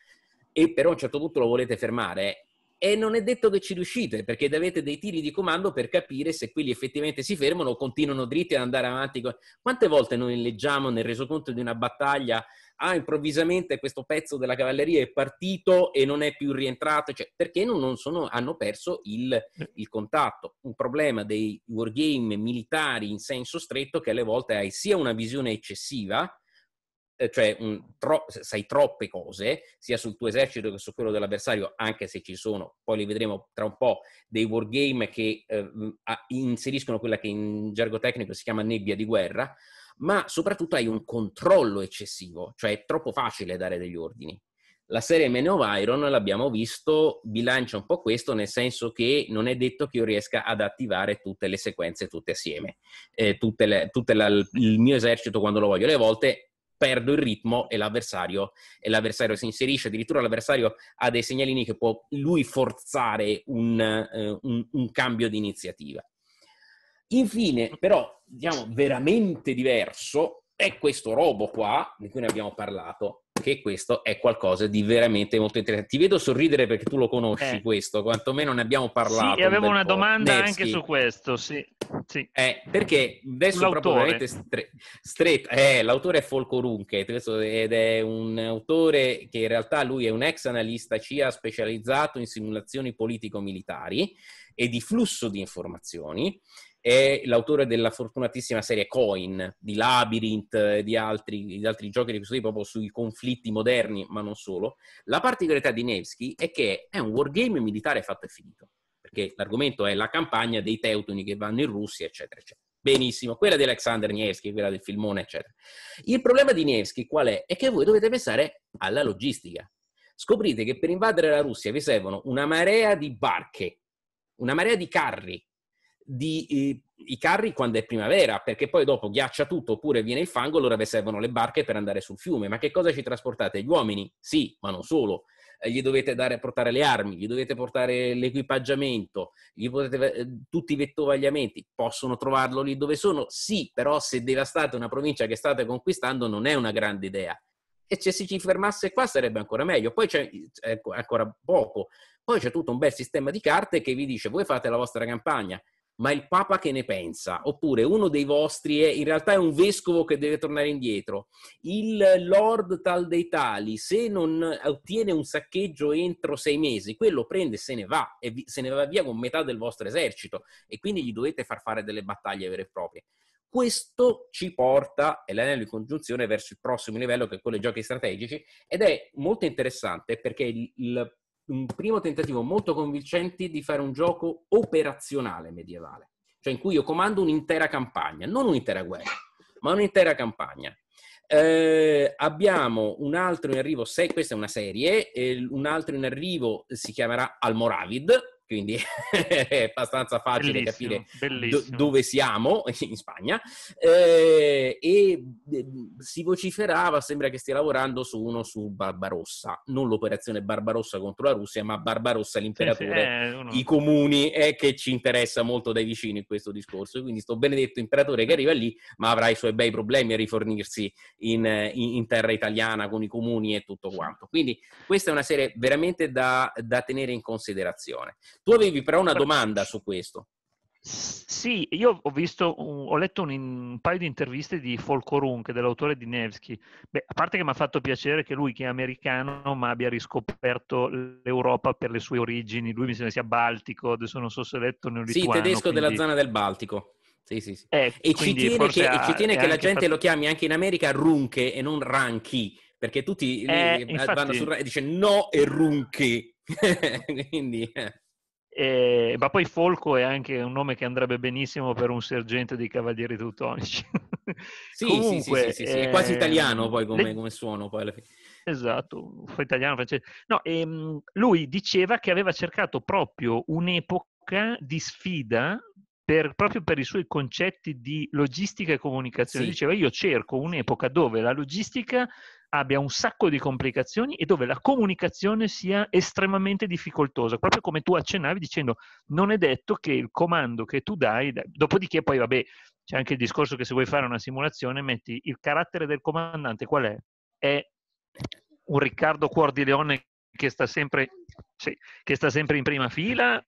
e però a un certo punto lo volete fermare, e non è detto che ci riuscite perché avete dei tiri di comando per capire se quelli effettivamente si fermano o continuano dritti ad andare avanti. Quante volte noi leggiamo nel resoconto di una battaglia ah, improvvisamente questo pezzo della cavalleria è partito e non è più rientrato, cioè, perché non, sono, hanno perso il, eh. il, contatto. Un problema dei wargame militari in senso stretto che alle volte hai sia una visione eccessiva, eh, cioè un, tro, sai troppe cose, sia sul tuo esercito che su quello dell'avversario, anche se ci sono, poi li vedremo tra un po', dei wargame che eh, inseriscono quella che in gergo tecnico si chiama nebbia di guerra, ma soprattutto hai un controllo eccessivo, cioè è troppo facile dare degli ordini. La serie Man of Iron, l'abbiamo visto, bilancia un po' questo, nel senso che non è detto che io riesca ad attivare tutte le sequenze tutte assieme, eh, tutte il mio esercito quando lo voglio. Le volte perdo il ritmo e l'avversario, e l'avversario, si inserisce. Addirittura l'avversario ha dei segnalini che può lui forzare un, eh, un, un cambio di iniziativa. Infine, però, diciamo, veramente diverso è questo robo qua, di cui ne abbiamo parlato, che questo è qualcosa di veramente molto interessante. Ti vedo sorridere perché tu lo conosci eh. questo, quantomeno ne abbiamo parlato. Sì, avevo un una po'. domanda Nevsky. anche su questo, sì. sì. Eh, perché adesso l'autore. proprio stre- stretta, eh, l'autore è Folco Runket, ed è un autore che in realtà lui è un ex analista CIA specializzato in simulazioni politico-militari e di flusso di informazioni è l'autore della fortunatissima serie Coin, di Labyrinth e di altri, di altri giochi di questo tipo, proprio sui conflitti moderni, ma non solo. La particolarità di Nevsky è che è un wargame militare fatto e finito, perché l'argomento è la campagna dei teutoni che vanno in Russia, eccetera, eccetera. Benissimo, quella di Alexander Nevsky, quella del filmone, eccetera. Il problema di Nevsky qual è? È che voi dovete pensare alla logistica. Scoprite che per invadere la Russia vi servono una marea di barche, una marea di carri, di, i carri quando è primavera, perché poi dopo ghiaccia tutto oppure viene il fango, allora vi servono le barche per andare sul fiume. Ma che cosa ci trasportate? Gli uomini? Sì, ma non solo. Eh, gli dovete dare, portare le armi, gli dovete portare l'equipaggiamento, gli potete, eh, tutti i vettovagliamenti. Possono trovarlo lì dove sono? Sì, però se devastate una provincia che state conquistando non è una grande idea. E se si ci fermasse qua sarebbe ancora meglio. Poi c'è ecco, ancora poco. Poi c'è tutto un bel sistema di carte che vi dice voi fate la vostra campagna, ma il Papa che ne pensa? Oppure uno dei vostri è, in realtà è un vescovo che deve tornare indietro. Il Lord tal dei tali, se non ottiene un saccheggio entro sei mesi, quello prende e se ne va, e vi, se ne va via con metà del vostro esercito, e quindi gli dovete far fare delle battaglie vere e proprie. Questo ci porta, è l'anello di congiunzione, verso il prossimo livello, che è quello dei giochi strategici, ed è molto interessante perché il, il un primo tentativo molto convincente di fare un gioco operazionale medievale, cioè in cui io comando un'intera campagna, non un'intera guerra, ma un'intera campagna. Eh, abbiamo un altro in arrivo, sei, questa è una serie, e un altro in arrivo si chiamerà Almoravid, quindi è abbastanza facile bellissimo, capire bellissimo. Do- dove siamo in Spagna. Eh, e si vociferava, sembra che stia lavorando su uno su Barbarossa, non l'operazione Barbarossa contro la Russia, ma Barbarossa l'imperatore, sì, sì, eh, uno... i comuni, eh, che ci interessa molto dai vicini in questo discorso. Quindi sto benedetto imperatore che arriva lì, ma avrà i suoi bei problemi a rifornirsi in, in, in terra italiana con i comuni e tutto quanto. Quindi questa è una serie veramente da, da tenere in considerazione. Tu avevi però una domanda su questo. Sì, io ho, visto, ho letto un, un, paio di interviste di Folkorun, Runke, dell'autore di Nevsky. Beh, a parte che mi ha fatto piacere che lui, che è americano, ma abbia riscoperto l'Europa per le sue origini. Lui mi sembra sia baltico, adesso non so se ho letto nel Sì, tedesco quindi... della zona del Baltico. Sì, sì, sì. Eh, e, ci tiene che, ha, ci tiene che la gente fatto... lo chiami anche in America Runke e non Ranchi, perché tutti eh, eh infatti... vanno su e dice no è Runke. quindi... Eh. E, eh, ma poi Folco è anche un nome che andrebbe benissimo per un sergente di Cavalieri Teutonici. Sì, Comunque, sì, sì, sì, sì. è quasi eh, italiano poi come, le... come suono. Poi alla fine. Esatto, fu italiano, francese. No, ehm, lui diceva che aveva cercato proprio un'epoca di sfida per, proprio per i suoi concetti di logistica e comunicazione. Sì. Diceva io cerco un'epoca dove la logistica abbia un sacco di complicazioni e dove la comunicazione sia estremamente difficoltosa, proprio come tu accennavi dicendo non è detto che il comando che tu dai, dopodiché poi vabbè c'è anche il discorso che se vuoi fare una simulazione metti il carattere del comandante qual è? È un Riccardo Cuor di Leone che sta sempre, sì, che sta sempre in prima fila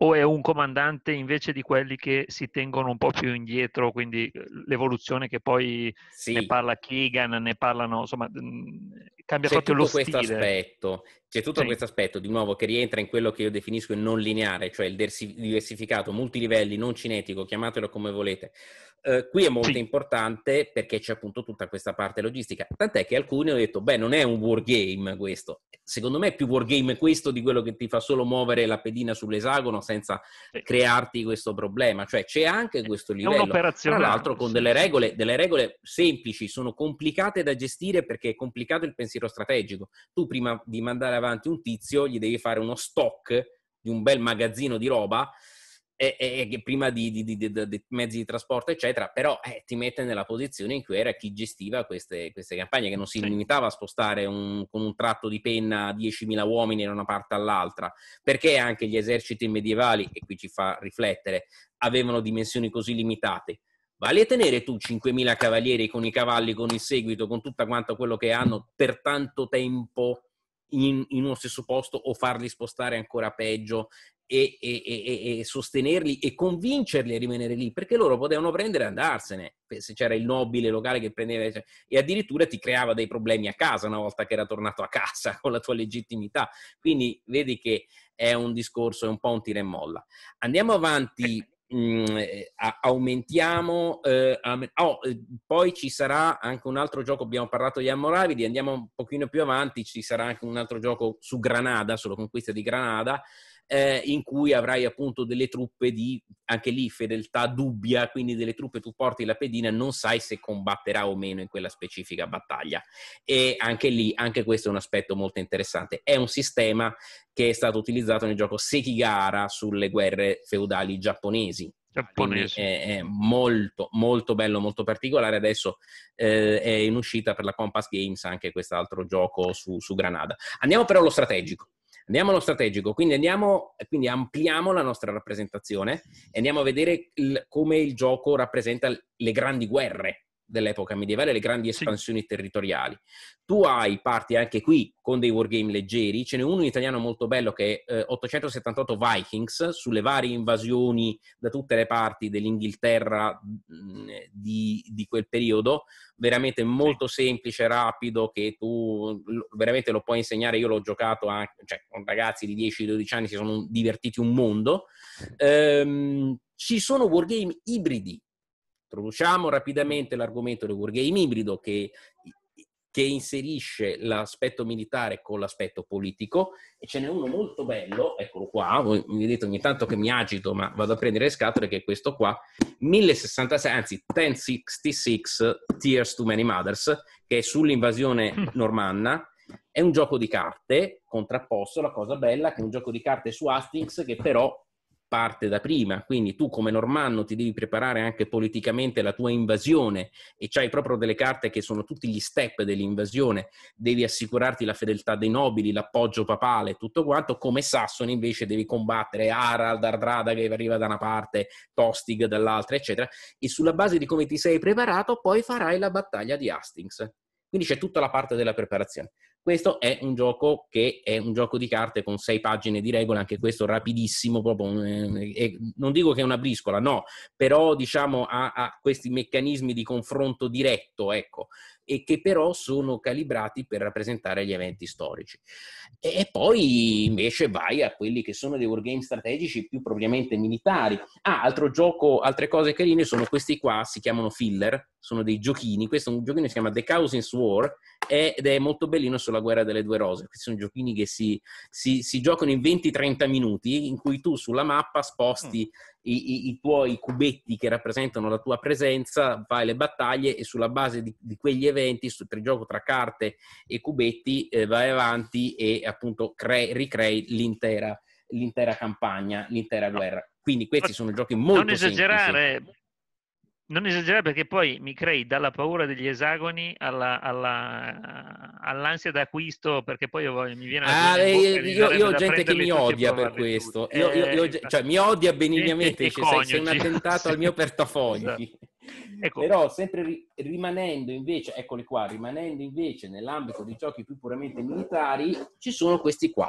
o è un comandante invece di quelli che si tengono un po' più indietro, quindi eh, l'evoluzione che poi sì. ne parla Keegan, ne parlano, insomma, mhmm, cambia C'è proprio lo stile. questo aspetto. C'è tutto sì. questo aspetto, di nuovo, che rientra in quello che io definisco il non lineare, cioè il diversificato, multilivelli, non cinetico, chiamatelo come volete. Eh, qui è molto sì. importante perché c'è appunto tutta questa parte logistica. Tant'è che alcuni hanno detto, beh, non è un wargame questo. Secondo me è più wargame questo di quello che ti fa solo muovere la pedina sull'esagono senza sì. crearti questo problema. Cioè c'è anche questo livello. Tra l'altro con delle regole, delle regole semplici, sono complicate da gestire perché è complicato il pensiero strategico. Tu prima di mandare avanti un tizio, gli devi fare uno stock di un bel magazzino di roba e, e, e prima di, di, di, di, mezzi di trasporto, eccetera, però eh, ti mette nella posizione in cui era chi gestiva queste, queste campagne, che non si limitava a spostare un, con un tratto di penna 10.000 uomini da una parte all'altra, perché anche gli eserciti medievali, e qui ci fa riflettere, avevano dimensioni così limitate. Vale a tenere tu 5.000 cavalieri con i cavalli, con il seguito, con tutto quanto quello che hanno per tanto tempo in, in uno stesso posto o farli spostare ancora peggio e, e, e, e, sostenerli e convincerli a rimanere lì, perché loro potevano prendere e andarsene, se c'era il nobile locale che prendeva cioè, e addirittura ti creava dei problemi a casa una volta che era tornato a casa con la tua legittimità. Quindi vedi che è un discorso, è un po' un tira e molla. Andiamo avanti eh, mh, mhmm, aumentiamo, eh, oh, eh, poi ci sarà anche un altro gioco, abbiamo parlato di Ammoravidi, andiamo un pochino più avanti, ci sarà anche un altro gioco su Granada, sulla conquista di Granada, eh, in cui avrai appunto delle truppe di, anche lì, fedeltà dubbia, quindi delle truppe tu porti la pedina, non sai se combatterà o meno in quella specifica battaglia. E anche lì, anche questo è un aspetto molto interessante. È un sistema che è stato utilizzato nel gioco Sekigara sulle guerre feudali giapponesi, giapponese. È, è, molto, molto bello, molto particolare. Adesso eh, è in uscita per la Compass Games anche quest'altro gioco su, su Granada. Andiamo però allo strategico. Andiamo allo strategico, quindi, andiamo, quindi ampliamo la nostra rappresentazione e andiamo a vedere il, come il gioco rappresenta le grandi guerre dell'epoca medievale, le grandi espansioni sì. territoriali. Tu hai parti anche qui con dei wargame leggeri, ce n'è uno in italiano molto bello che è eh, 878 Vikings sulle varie invasioni da tutte le parti dell'Inghilterra mh, mm, eh, di, di, quel periodo, veramente molto sì. semplice, rapido, che tu lo, veramente lo puoi insegnare, io l'ho giocato anche, cioè, con ragazzi di 10-12 anni si sono divertiti un mondo. Ehm, ci sono wargame ibridi Introduciamo rapidamente l'argomento del wargame ibrido che, che inserisce l'aspetto militare con l'aspetto politico e ce n'è uno molto bello, eccolo qua, voi mi vedete ogni tanto che mi agito ma vado a prendere le scatole che è questo qua, 1066, anzi 1066 Tears to Many Mothers, che è sull'invasione mm. normanna, è un gioco di carte contrapposto, la cosa bella che è un gioco di carte su Hastings che però parte da prima, quindi tu come normanno ti devi preparare anche politicamente la tua invasione e c'hai proprio delle carte che sono tutti gli step dell'invasione, devi assicurarti la fedeltà dei nobili, l'appoggio papale, tutto quanto, come sassone invece devi combattere Harald, Ardrada che arriva da una parte, Tostig dall'altra, eccetera, e sulla base di come ti sei preparato poi farai la battaglia di Hastings. Quindi c'è tutta la parte della preparazione. Questo è un gioco che è un gioco di carte con sei pagine di regole, anche questo rapidissimo, proprio, eh, non dico che è una briscola, no, però diciamo ha, ha questi meccanismi di confronto diretto, ecco e che però sono calibrati per rappresentare gli eventi storici. E poi invece vai a quelli che sono dei wargame strategici più propriamente militari. Ah, altro gioco, altre cose carine sono questi qua, si chiamano filler, sono dei giochini. Questo è un giochino che si chiama The Causing's War ed è molto bellino sulla guerra delle due rose. Questi sono giochini che si, si, si giocano in 20-30 minuti in cui tu sulla mappa sposti mm i, i, i, tuoi cubetti che rappresentano la tua presenza, fai le battaglie e sulla base di, di quegli eventi, sul gioco tra carte e cubetti, eh, vai avanti e appunto cre- ricrei l'intera, l'intera campagna, l'intera guerra. Quindi questi sono giochi molto Non esagerare, non esagerare perché poi mi crei dalla paura degli esagoni alla, alla, all'ansia d'acquisto perché poi io, mi viene la ah, eh, io, io ho gente che mi odia per questo io, io, eh, cioè, mi odia benignamente dice, cioè, sei, sei, un attentato al mio portafoglio esatto. ecco. però sempre ri- rimanendo invece eccoli qua rimanendo invece nell'ambito dei giochi più puramente militari ci sono questi qua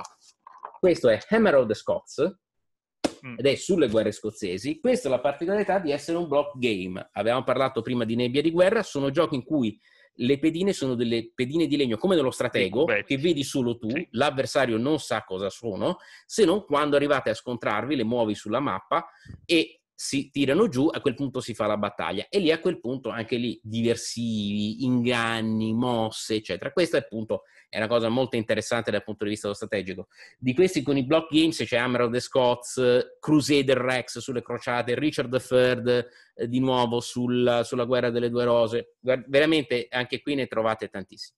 questo è Hammer of the Scots Mm. ed è sulle guerre scozzesi. Questa è la particolarità di essere un block game. Avevamo parlato prima di Nebbia di guerra, sono giochi in cui le pedine sono delle pedine di legno come dello stratego che vedi solo tu, sì. l'avversario non sa cosa sono, se non quando arrivate a scontrarvi le muovi sulla mappa e si tirano giù, a quel punto si fa la battaglia e lì a quel punto anche lì diversivi, inganni, mosse, eccetera. Questa appunto è una cosa molto interessante dal punto di vista strategico. Di questi con i block games c'è Hammer the Scots, Crusader Rex sulle crociate, Richard III eh, di nuovo sul, sulla guerra delle due rose, Guard- veramente anche qui ne trovate tantissimi.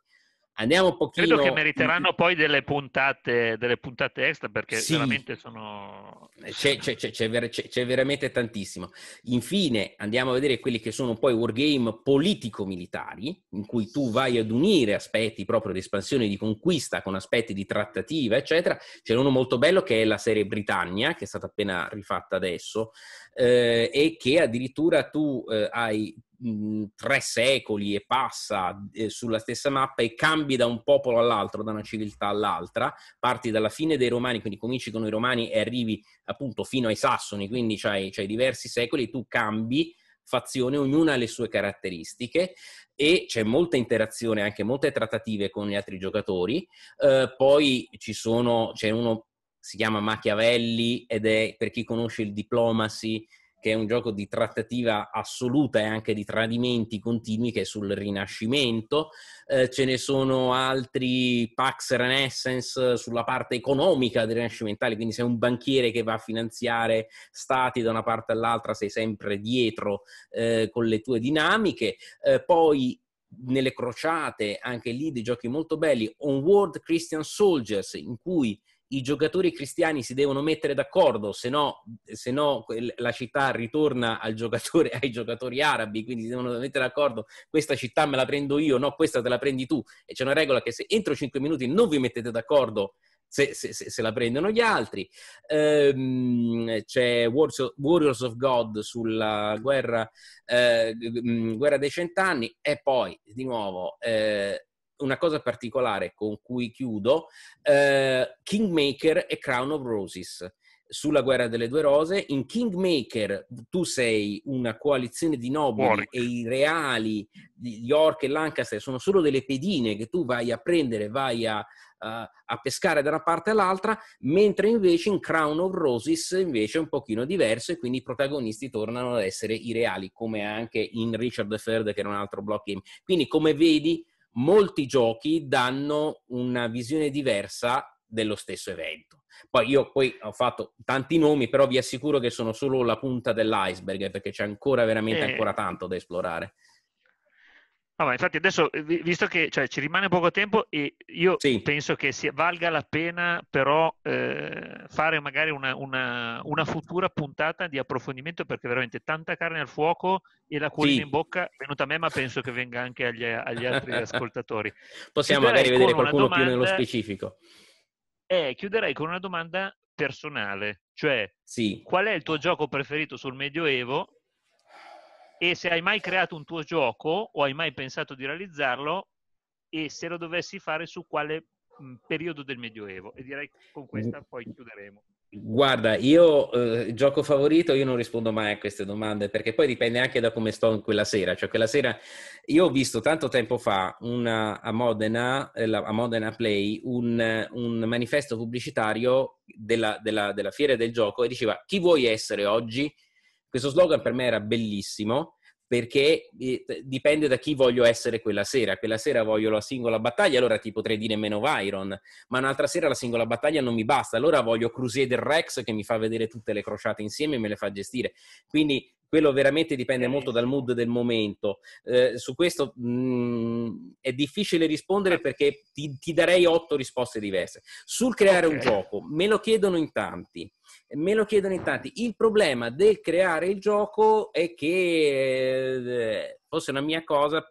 Andiamo un pochino... Credo che meriteranno poi delle puntate, delle puntate extra perché sì. veramente sono... C'è, c'è, c'è, c'è, veramente tantissimo. Infine andiamo a vedere quelli che sono poi wargame politico-militari, in cui tu vai ad unire aspetti proprio di espansione, di conquista con aspetti di trattativa, eccetera. C'è uno molto bello che è la serie Britannia, che è stata appena rifatta adesso, eh, e che addirittura tu eh, hai Mm, tre secoli e passa eh, sulla stessa mappa e cambi da un popolo all'altro, da una civiltà all'altra, parti dalla fine dei Romani, quindi cominci con i Romani e arrivi appunto fino ai Sassoni, quindi c'hai, c'hai diversi secoli, tu cambi fazione, ognuna ha le sue caratteristiche e c'è molta interazione, anche molte trattative con gli altri giocatori. Eh, poi ci sono, c'è uno si chiama Machiavelli ed è per chi conosce il diplomacy che è un gioco di trattativa assoluta e anche di tradimenti continui che è sul Rinascimento, eh, ce ne sono altri Pax Renaissance sulla parte economica del Rinascimentale, quindi sei un banchiere che va a finanziare stati da una parte all'altra, sei sempre dietro eh, con le tue dinamiche, eh, poi nelle crociate, anche lì dei giochi molto belli, Onward Christian Soldiers, in cui i giocatori cristiani si devono mettere d'accordo, se no, se no la città ritorna al giocatore, ai giocatori arabi, quindi si devono mettere d'accordo, questa città me la prendo io, no, questa te la prendi tu. E c'è una regola che se entro 5 minuti non vi mettete d'accordo, se, se, se la prendono gli altri. Ehm, c'è Warriors of God sulla guerra, eh, mm, guerra dei cent'anni e poi, di nuovo... Eh, una cosa particolare con cui chiudo, eh, Kingmaker e Crown of Roses sulla guerra delle due rose. In Kingmaker tu sei una coalizione di nobili Warwick. e i reali di York e Lancaster sono solo delle pedine che tu vai a prendere, vai a, uh, a pescare da una parte all'altra, mentre invece in Crown of Roses invece è un pochino diverso e quindi i protagonisti tornano ad essere i reali, come anche in Richard III che era un altro block game. Quindi come vedi molti giochi danno una visione diversa dello stesso evento. Poi io poi ho fatto tanti nomi, però vi assicuro che sono solo la punta dell'iceberg perché c'è ancora veramente eh, ancora tanto da esplorare. No, ma infatti adesso, eh, visto che cioè, ci rimane poco tempo, e io sì. penso che sia, valga la pena però eh, fare magari una, una, una, futura puntata di approfondimento perché veramente tanta carne al fuoco e la cuorina sì. in bocca è venuta a me, ma penso che venga anche agli, agli altri ascoltatori. Possiamo magari vedere qualcuno domanda, più nello specifico. Eh, chiuderei con una domanda personale, cioè sì. qual è il tuo gioco preferito sul Medioevo e se hai mai creato un tuo gioco o hai mai pensato di realizzarlo e se lo dovessi fare su quale mh, periodo del Medioevo. E direi che con questa poi chiuderemo. Guarda, io eh, gioco favorito, io non rispondo mai a queste domande perché poi dipende anche da come sto in quella sera. Cioè, quella sera io ho visto tanto tempo fa una, a, Modena, eh, la, a Modena Play un, un manifesto pubblicitario della, della, della fiera del gioco e diceva chi vuoi essere oggi? Questo slogan per me era bellissimo perché eh, dipende da chi voglio essere quella sera. Quella sera voglio la singola battaglia, allora ti potrei dire meno Viron, ma un'altra sera la singola battaglia non mi basta, allora voglio Crusader Rex che mi fa vedere tutte le crociate insieme e me le fa gestire. Quindi quello veramente dipende molto dal mood del momento. Eh, su questo mh, mm, è difficile rispondere perché ti, ti, darei otto risposte diverse. Sul creare okay. un gioco, me lo chiedono in tanti. Me lo chiedono in tanti. Il problema del creare il gioco è che, eh, forse è una mia cosa,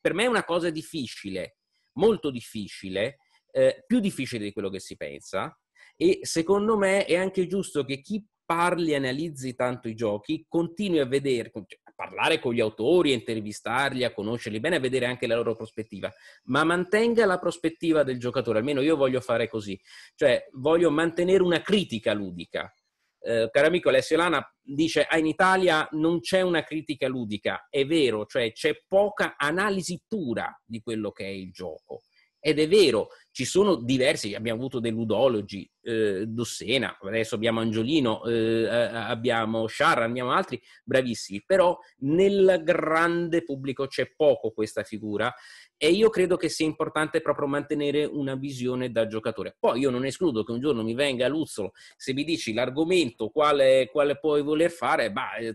per me è una cosa difficile, molto difficile, eh, più difficile di quello che si pensa. E secondo me è anche giusto che chi parli, analizzi tanto i giochi, continui a vedere, cioè, a parlare con gli autori, a intervistarli, a conoscerli bene, a vedere anche la loro prospettiva, ma mantenga la prospettiva del giocatore, almeno io voglio fare così, cioè voglio mantenere una critica ludica. Eh, caro amico Alessio Lana dice ah, in Italia non c'è una critica ludica, è vero, cioè c'è poca analisi pura di quello che è il gioco. Ed è vero, ci sono diversi, abbiamo avuto dei ludologi, eh, Dossena, adesso abbiamo Angiolino, eh, abbiamo Sciarra, abbiamo altri bravissimi, però nel grande pubblico c'è poco questa figura e io credo che sia importante proprio mantenere una visione da giocatore. Poi io non escludo che un giorno mi venga a Luzzolo, se mi dici l'argomento, quale, quale puoi voler fare, beh,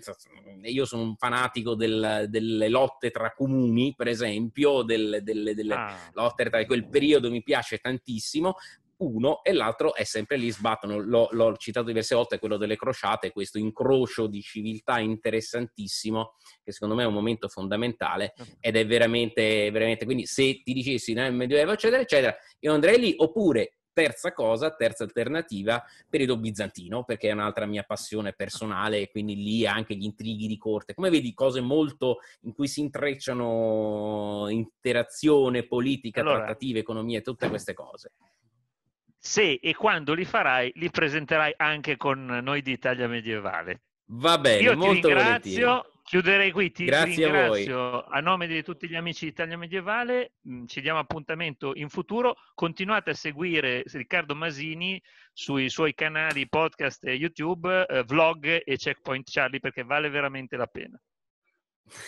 io sono un fanatico del, delle lotte tra comuni, per esempio, del, delle, delle ah. lotte tra quel periodo mi piace tantissimo, uno e l'altro è sempre lì sbattono, l'ho, l'ho citato diverse volte, quello delle crociate, questo incrocio di civiltà interessantissimo, che secondo me è un momento fondamentale ed è veramente, veramente, quindi se ti dicessi nel Medioevo, eccetera, eccetera, io andrei lì, oppure terza cosa, terza alternativa, periodo bizantino, perché è un'altra mia passione personale e quindi lì anche gli intrighi di corte. Come vedi, cose molto in cui si intrecciano interazione politica, allora, trattative, economia, tutte queste cose se e quando li farai, li presenterai anche con noi di Italia Medievale. Va bene, Io molto ti ringrazio. Volentieri. Chiuderei qui, ti Grazie ringrazio a, a, nome di tutti gli amici di Italia Medievale, mm, ci diamo appuntamento in futuro, continuate a seguire Riccardo Masini sui suoi canali podcast e YouTube, eh, vlog e Checkpoint Charlie perché vale veramente la pena.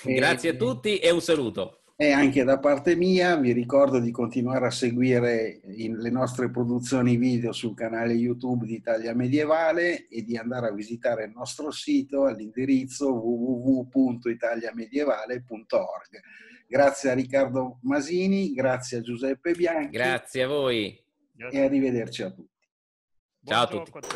Grazie a tutti e un saluto. E anche da parte mia vi ricordo di continuare a seguire le nostre produzioni video sul canale YouTube di Italia Medievale e di andare a visitare il nostro sito all'indirizzo www.italiamedievale.org. Grazie a Riccardo Masini, grazie a Giuseppe Bianchi. Grazie a voi. E arrivederci a tutti. Ciao a tutti.